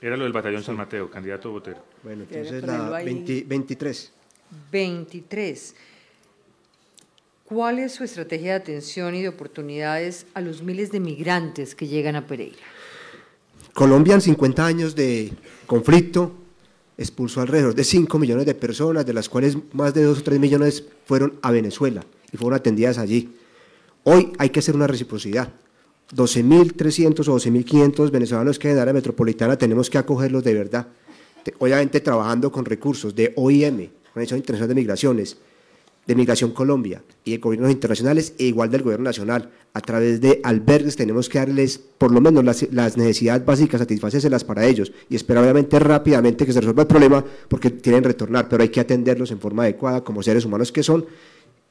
Era lo del batallón San Mateo, candidato Botero. Bueno, entonces la 23. 23. ¿Cuál es su estrategia de atención y de oportunidades a los miles de migrantes que llegan a Pereira? Colombia en 50 años de conflicto expulsó alrededor de 5 millones de personas, de las cuales más de 2 o 3 millones fueron a Venezuela y fueron atendidas allí. Hoy hay que hacer una reciprocidad. 12.300 o 12.500 venezolanos que en área metropolitana tenemos que acogerlos de verdad. Obviamente trabajando con recursos de OIM, Organización Internacional de Migraciones, de Migración Colombia y de gobiernos internacionales e igual del gobierno nacional. A través de albergues tenemos que darles por lo menos las, necesidades básicas, satisfacerlas para ellos y esperar obviamente rápidamente que se resuelva el problema porque tienen retornar, pero hay que atenderlos en forma adecuada como seres humanos que son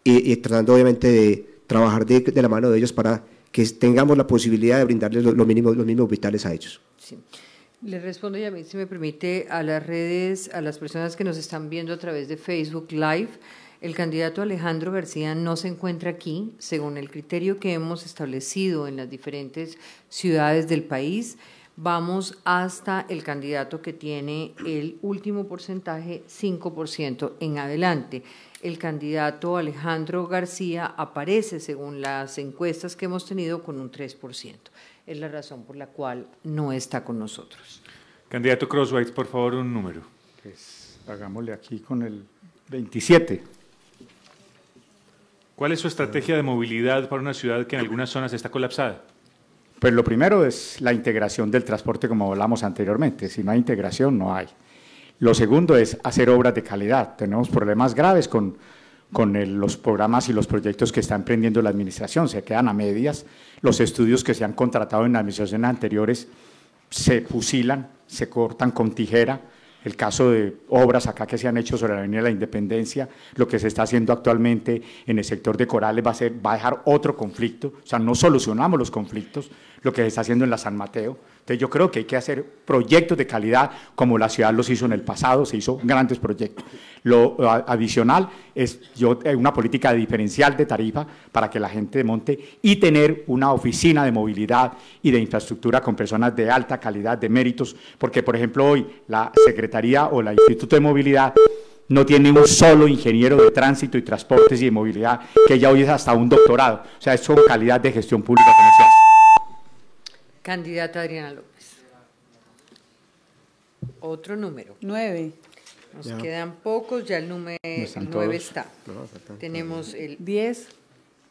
y, tratando obviamente de trabajar de, la mano de ellos para que tengamos la posibilidad de brindarles lo, los mínimos vitales a ellos. Sí. Le respondo, y a mí, si me permite, a las redes, a las personas que nos están viendo a través de Facebook Live. El candidato Alejandro García no se encuentra aquí, según el criterio que hemos establecido en las diferentes ciudades del país. Vamos hasta el candidato que tiene el último porcentaje, 5% en adelante. El candidato Alejandro García aparece, según las encuestas que hemos tenido, con un 3%. Es la razón por la cual no está con nosotros. Candidato Crosswhite, por favor, un número. Pues, hagámosle aquí con el 27. ¿Cuál es su estrategia de movilidad para una ciudad que en algunas zonas está colapsada? Pues lo primero es la integración del transporte, como hablamos anteriormente. Si no hay integración, no hay. Lo segundo es hacer obras de calidad. Tenemos problemas graves con, con los programas y los proyectos que está emprendiendo la administración. Se quedan a medias. Los estudios que se han contratado en administraciones anteriores se fusilan, se cortan con tijera el caso de obras acá que se han hecho sobre la Avenida de la Independencia, lo que se está haciendo actualmente en el sector de Corales va a, ser, va a dejar otro conflicto, o sea, no solucionamos los conflictos, lo que se está haciendo en la San Mateo, entonces yo creo que hay que hacer proyectos de calidad como la ciudad los hizo en el pasado, se hizo grandes proyectos. Lo adicional es yo, eh, una política de diferencial de tarifa para que la gente monte y tener una oficina de movilidad y de infraestructura con personas de alta calidad, de méritos, porque por ejemplo hoy la Secretaría o la Instituto de Movilidad no tiene un solo ingeniero de tránsito y transportes y de movilidad, que ya hoy es hasta un doctorado. O sea, es calidad de gestión pública. Candidata Adriana López. Otro número. Nueve. Nos quedan pocos, ya el número nueve está. Tenemos el diez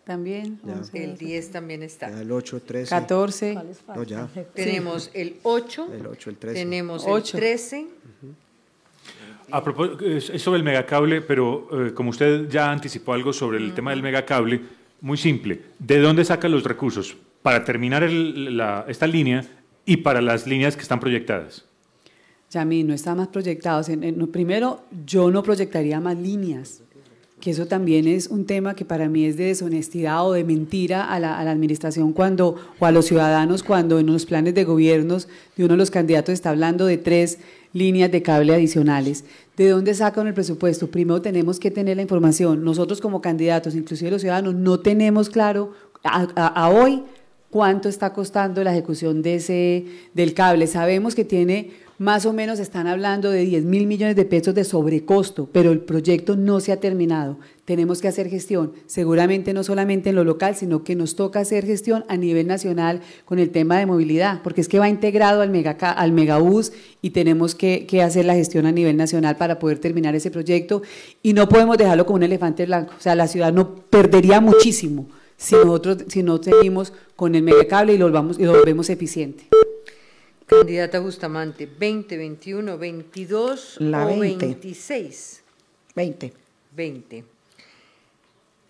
también. El diez también está. el ocho, trece. 14. No, ya. Tenemos el ocho. El ocho, el trece. Tenemos el 13. A propósito, es sobre el megacable, pero eh, como usted ya anticipó algo sobre el tema del megacable, muy simple. ¿De dónde sacan los recursos? para terminar esta línea y para las líneas que están proyectadas? Yami, no está más proyectados. En, primero, yo no proyectaría más líneas, que eso también es un tema que para mí es de deshonestidad o de mentira a la, administración cuando, o a los ciudadanos cuando en los planes de gobiernos de uno de los candidatos está hablando de tres líneas de cable adicionales. ¿De dónde sacan el presupuesto? Primero tenemos que tener la información. Nosotros como candidatos, inclusive los ciudadanos, no tenemos claro a hoy cuánto está costando la ejecución de ese, del cable. Sabemos que tiene más o menos, están hablando de 10 mil millones de pesos de sobrecosto, pero el proyecto no se ha terminado. Tenemos que hacer gestión, seguramente no solamente en lo local, sino que nos toca hacer gestión a nivel nacional con el tema de movilidad, porque es que va integrado al, mega, al megabús y tenemos que, que hacer la gestión a nivel nacional para poder terminar ese proyecto y no podemos dejarlo como un elefante blanco. O sea, la ciudad no perdería muchísimo si, nosotros, si no seguimos con el megacable y lo, y lo volvemos eficiente. Candidata Bustamante, 20, 21, 22 o 26. 20. 20.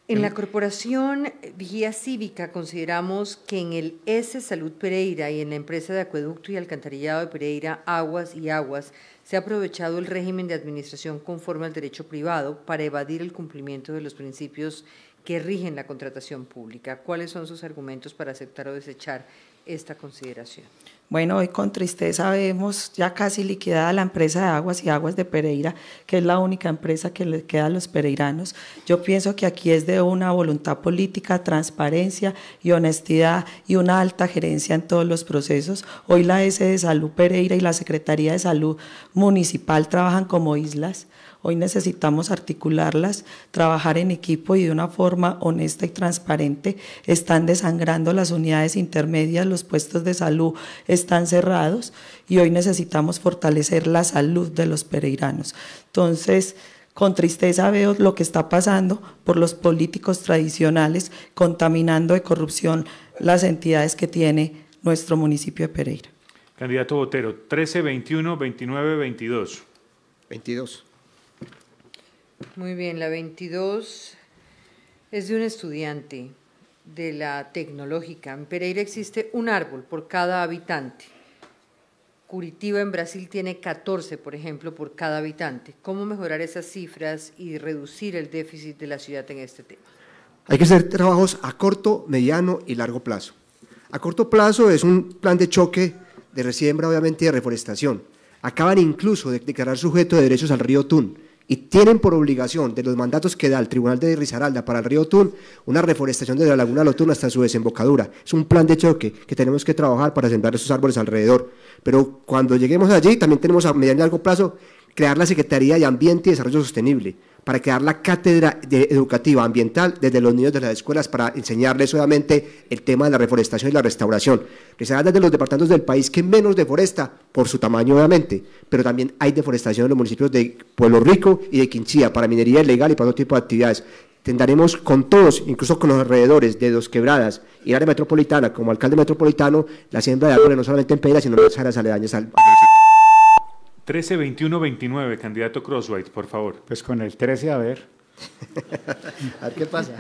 En la Corporación Vigía Cívica consideramos que en el S Salud Pereira y en la empresa de acueducto y alcantarillado de Pereira Aguas y Aguas se ha aprovechado el régimen de administración conforme al derecho privado para evadir el cumplimiento de los principios que rigen la contratación pública. ¿Cuáles son sus argumentos para aceptar o desechar esta consideración? Bueno, hoy con tristeza vemos ya casi liquidada la empresa de aguas y aguas de Pereira, que es la única empresa que le queda a los pereiranos. Yo pienso que aquí es de una voluntad política, transparencia y honestidad y una alta gerencia en todos los procesos. Hoy la S de Salud Pereira y la Secretaría de Salud Municipal trabajan como islas. Hoy necesitamos articularlas, trabajar en equipo y de una forma honesta y transparente. Están desangrando las unidades intermedias, los puestos de salud están cerrados y hoy necesitamos fortalecer la salud de los pereiranos. Entonces, con tristeza veo lo que está pasando por los políticos tradicionales contaminando de corrupción las entidades que tiene nuestro municipio de Pereira. Candidato Botero, 13, 21, 29, 22. 22. Muy bien, la 22 es de un estudiante de la tecnológica. En Pereira existe un árbol por cada habitante. Curitiba en Brasil tiene 14, por ejemplo, por cada habitante. ¿Cómo mejorar esas cifras y reducir el déficit de la ciudad en este tema? Hay que hacer trabajos a corto, mediano y largo plazo. A corto plazo es un plan de choque de resiembra, obviamente, de reforestación. Acaban incluso de declarar sujeto de derechos al río Tun, y tienen por obligación de los mandatos que da el Tribunal de Risaralda para el río Tun una reforestación de la laguna de Lotún hasta su desembocadura. Es un plan de choque que tenemos que trabajar para sembrar esos árboles alrededor. Pero cuando lleguemos allí también tenemos a mediano y largo plazo crear la Secretaría de Ambiente y Desarrollo Sostenible para crear la cátedra educativa ambiental desde los niños de las escuelas para enseñarles solamente el tema de la reforestación y la restauración. Se hagan de los departamentos del país que menos deforesta, por su tamaño obviamente, pero también hay deforestación en los municipios de Pueblo Rico y de Quinchía para minería ilegal y para otro tipo de actividades. Tendremos con todos, incluso con los alrededores de Dos Quebradas y área metropolitana, como alcalde metropolitano, la siembra de árboles no solamente en Pedra sino en las áreas aledañas al municipio. 13, 21, 29, candidato Crosswhite, por favor. Pues con el 13, a ver. a ver qué pasa.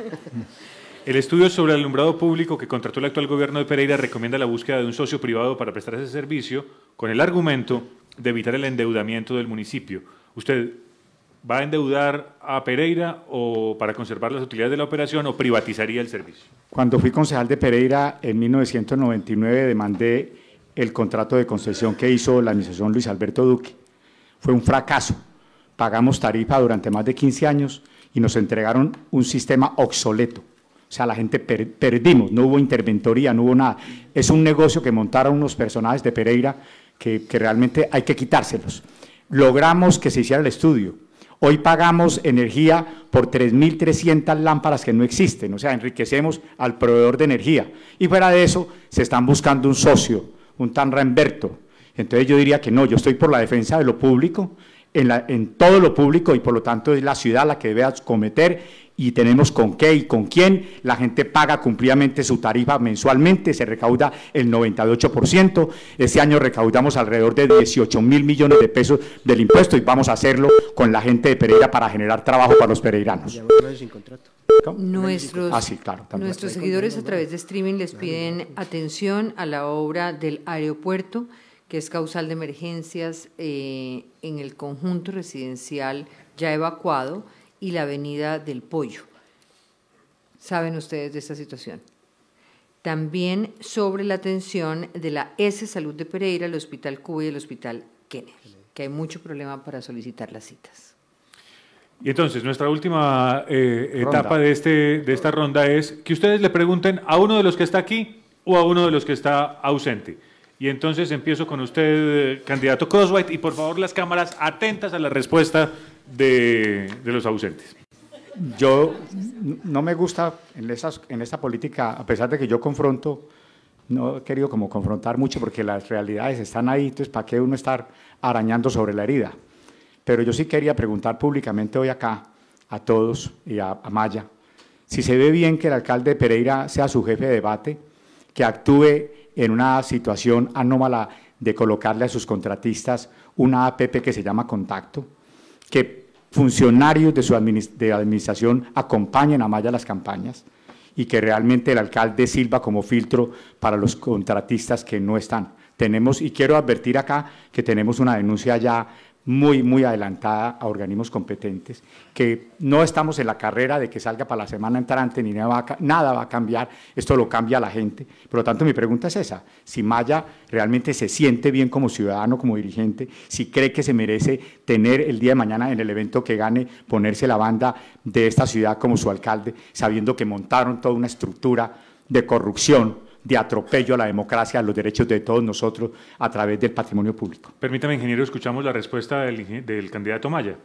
El estudio sobre alumbrado público que contrató el actual gobierno de Pereira recomienda la búsqueda de un socio privado para prestar ese servicio con el argumento de evitar el endeudamiento del municipio. ¿Usted va a endeudar a Pereira o para conservar las utilidades de la operación o privatizaría el servicio? Cuando fui concejal de Pereira en 1999 demandé el contrato de concesión que hizo la administración Luis Alberto Duque. Fue un fracaso. Pagamos tarifa durante más de 15 años y nos entregaron un sistema obsoleto. O sea, la gente perdimos, no hubo interventoría, no hubo nada. Es un negocio que montaron unos personajes de Pereira que, que realmente hay que quitárselos. Logramos que se hiciera el estudio. Hoy pagamos energía por 3.300 lámparas que no existen, o sea, enriquecemos al proveedor de energía. Y fuera de eso, se están buscando un socio un tan Ramberto. Entonces yo diría que no, yo estoy por la defensa de lo público, en, la, en, todo lo público y por lo tanto es la ciudad la que debe cometer y tenemos con qué y con quién. La gente paga cumplidamente su tarifa mensualmente, se recauda el 98%. Este año recaudamos alrededor de 18 mil millones de pesos del impuesto y vamos a hacerlo con la gente de Pereira para generar trabajo para los pereiranos. Nuestros, ah, nuestros seguidores a través de streaming les piden atención a la obra del aeropuerto, que es causal de emergencias eh, en el conjunto residencial ya evacuado y la avenida del Pollo. ¿Saben ustedes de esta situación? También sobre la atención de la S Salud de Pereira, el Hospital Cuba y el Hospital Kennedy, que hay mucho problema para solicitar las citas. Y entonces, nuestra última eh, etapa este, de, esta ronda es que ustedes le pregunten a uno de los que está aquí o a uno de los que está ausente. Y entonces empiezo con usted, candidato Crosswhite, y por favor las cámaras atentas a la respuesta de, los ausentes. Yo no me gusta en, en esta política, a pesar de que yo confronto, no he querido como confrontar mucho porque las realidades están ahí, entonces ¿para qué uno estar arañando sobre la herida? Pero yo sí quería preguntar públicamente hoy acá a todos y a, Maya, si se ve bien que el alcalde Pereira sea su jefe de debate, que actúe en una situación anómala de colocarle a sus contratistas una APP que se llama Contacto, que funcionarios de su administración acompañen a Maya las campañas y que realmente el alcalde Silva como filtro para los contratistas que no están. Tenemos, y quiero advertir acá, que tenemos una denuncia ya muy, muy adelantada a organismos competentes, que no estamos en la carrera de que salga para la semana entrante, ni nada va a, nada va a cambiar, esto lo cambia la gente. Por lo tanto, mi pregunta es esa, si Maya realmente se siente bien como ciudadano, como dirigente, si cree que se merece tener el día de mañana en el evento que gane, ponerse la banda de esta ciudad como su alcalde, sabiendo que montaron toda una estructura de corrupción de atropello a la democracia, a los derechos de todos nosotros a través del patrimonio público. Permítame, ingeniero, escuchamos la respuesta del, candidato Maya.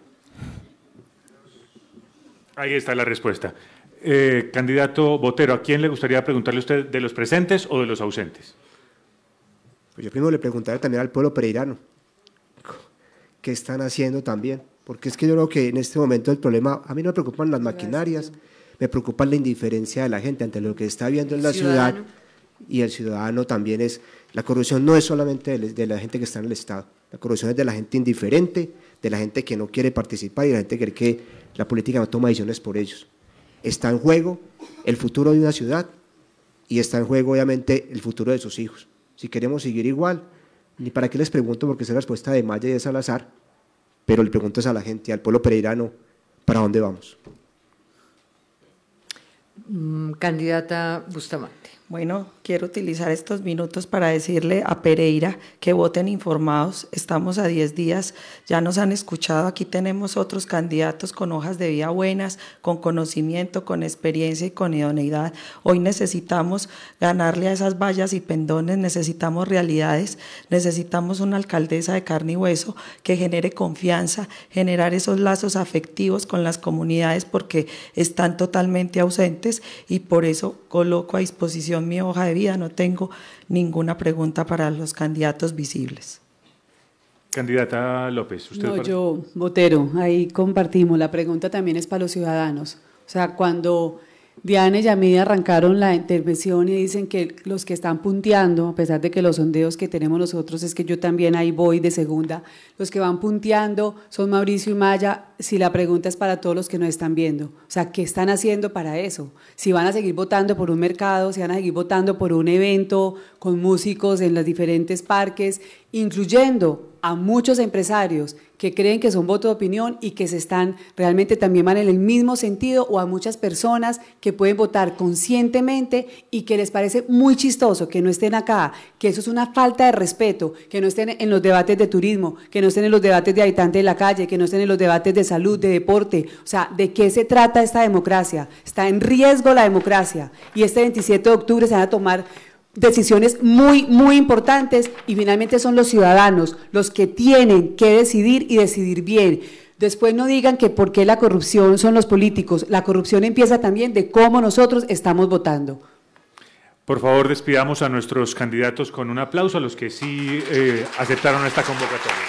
Ahí está la respuesta. Eh, candidato Botero, ¿a quién le gustaría preguntarle usted de los presentes o de los ausentes? Pues yo primero le preguntaría también al pueblo pereirano, ¿qué están haciendo también? Porque es que yo creo que en este momento el problema, a mí no me preocupan las maquinarias, me preocupa la indiferencia de la gente ante lo que está viendo en la ciudad y el ciudadano también es, la corrupción no es solamente de la gente que está en el Estado, la corrupción es de la gente indiferente, de la gente que no quiere participar y de la gente que cree que la política no toma decisiones por ellos. Está en juego el futuro de una ciudad y está en juego obviamente el futuro de sus hijos. Si queremos seguir igual, ni para qué les pregunto porque es la respuesta de Maya y de Salazar, pero le es a la gente, al pueblo pereirano, ¿para dónde vamos? Mm, candidata Bustamante. Bueno, quiero utilizar estos minutos para decirle a Pereira que voten informados. Estamos a 10 días, ya nos han escuchado, aquí tenemos otros candidatos con hojas de vida buenas, con conocimiento, con experiencia y con idoneidad. Hoy necesitamos ganarle a esas vallas y pendones, necesitamos realidades, necesitamos una alcaldesa de carne y hueso que genere confianza, generar esos lazos afectivos con las comunidades porque están totalmente ausentes y por eso coloco a disposición en mi hoja de vida no tengo ninguna pregunta para los candidatos visibles. Candidata López, usted. No, yo, Botero, ahí compartimos. La pregunta también es para los ciudadanos. O sea, cuando Diana y mí arrancaron la intervención y dicen que los que están punteando, a pesar de que los sondeos que tenemos nosotros es que yo también ahí voy de segunda, los que van punteando son Mauricio y Maya, si la pregunta es para todos los que nos están viendo. O sea, ¿qué están haciendo para eso? Si van a seguir votando por un mercado, si van a seguir votando por un evento con músicos en los diferentes parques, incluyendo a muchos empresarios que creen que son voto de opinión y que se están realmente también van en el mismo sentido o a muchas personas que pueden votar conscientemente y que les parece muy chistoso que no estén acá, que eso es una falta de respeto, que no estén en los debates de turismo, que no estén en los debates de habitantes de la calle, que no estén en los debates de salud, de deporte. O sea, ¿de qué se trata esta democracia? Está en riesgo la democracia y este 27 de octubre se van a tomar decisiones muy, muy importantes y finalmente son los ciudadanos los que tienen que decidir y decidir bien. Después no digan que por qué la corrupción son los políticos, la corrupción empieza también de cómo nosotros estamos votando. Por favor, despidamos a nuestros candidatos con un aplauso, a los que sí eh, aceptaron esta convocatoria.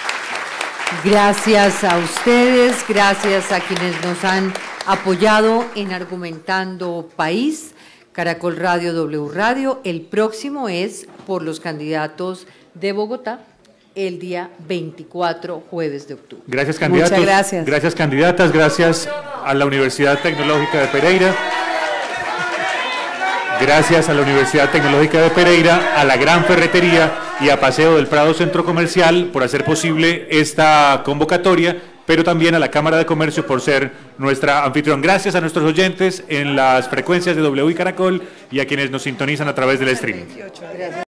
Gracias a ustedes, gracias a quienes nos han apoyado en Argumentando País. Caracol Radio, W Radio. El próximo es por los candidatos de Bogotá el día 24, jueves de octubre. Gracias, candidatos. Muchas gracias. Gracias, candidatas. Gracias a la Universidad Tecnológica de Pereira. Gracias a la Universidad Tecnológica de Pereira, a la Gran Ferretería y a Paseo del Prado Centro Comercial por hacer posible esta convocatoria pero también a la Cámara de Comercio por ser nuestra anfitrión. Gracias a nuestros oyentes en las frecuencias de W y Caracol y a quienes nos sintonizan a través del streaming.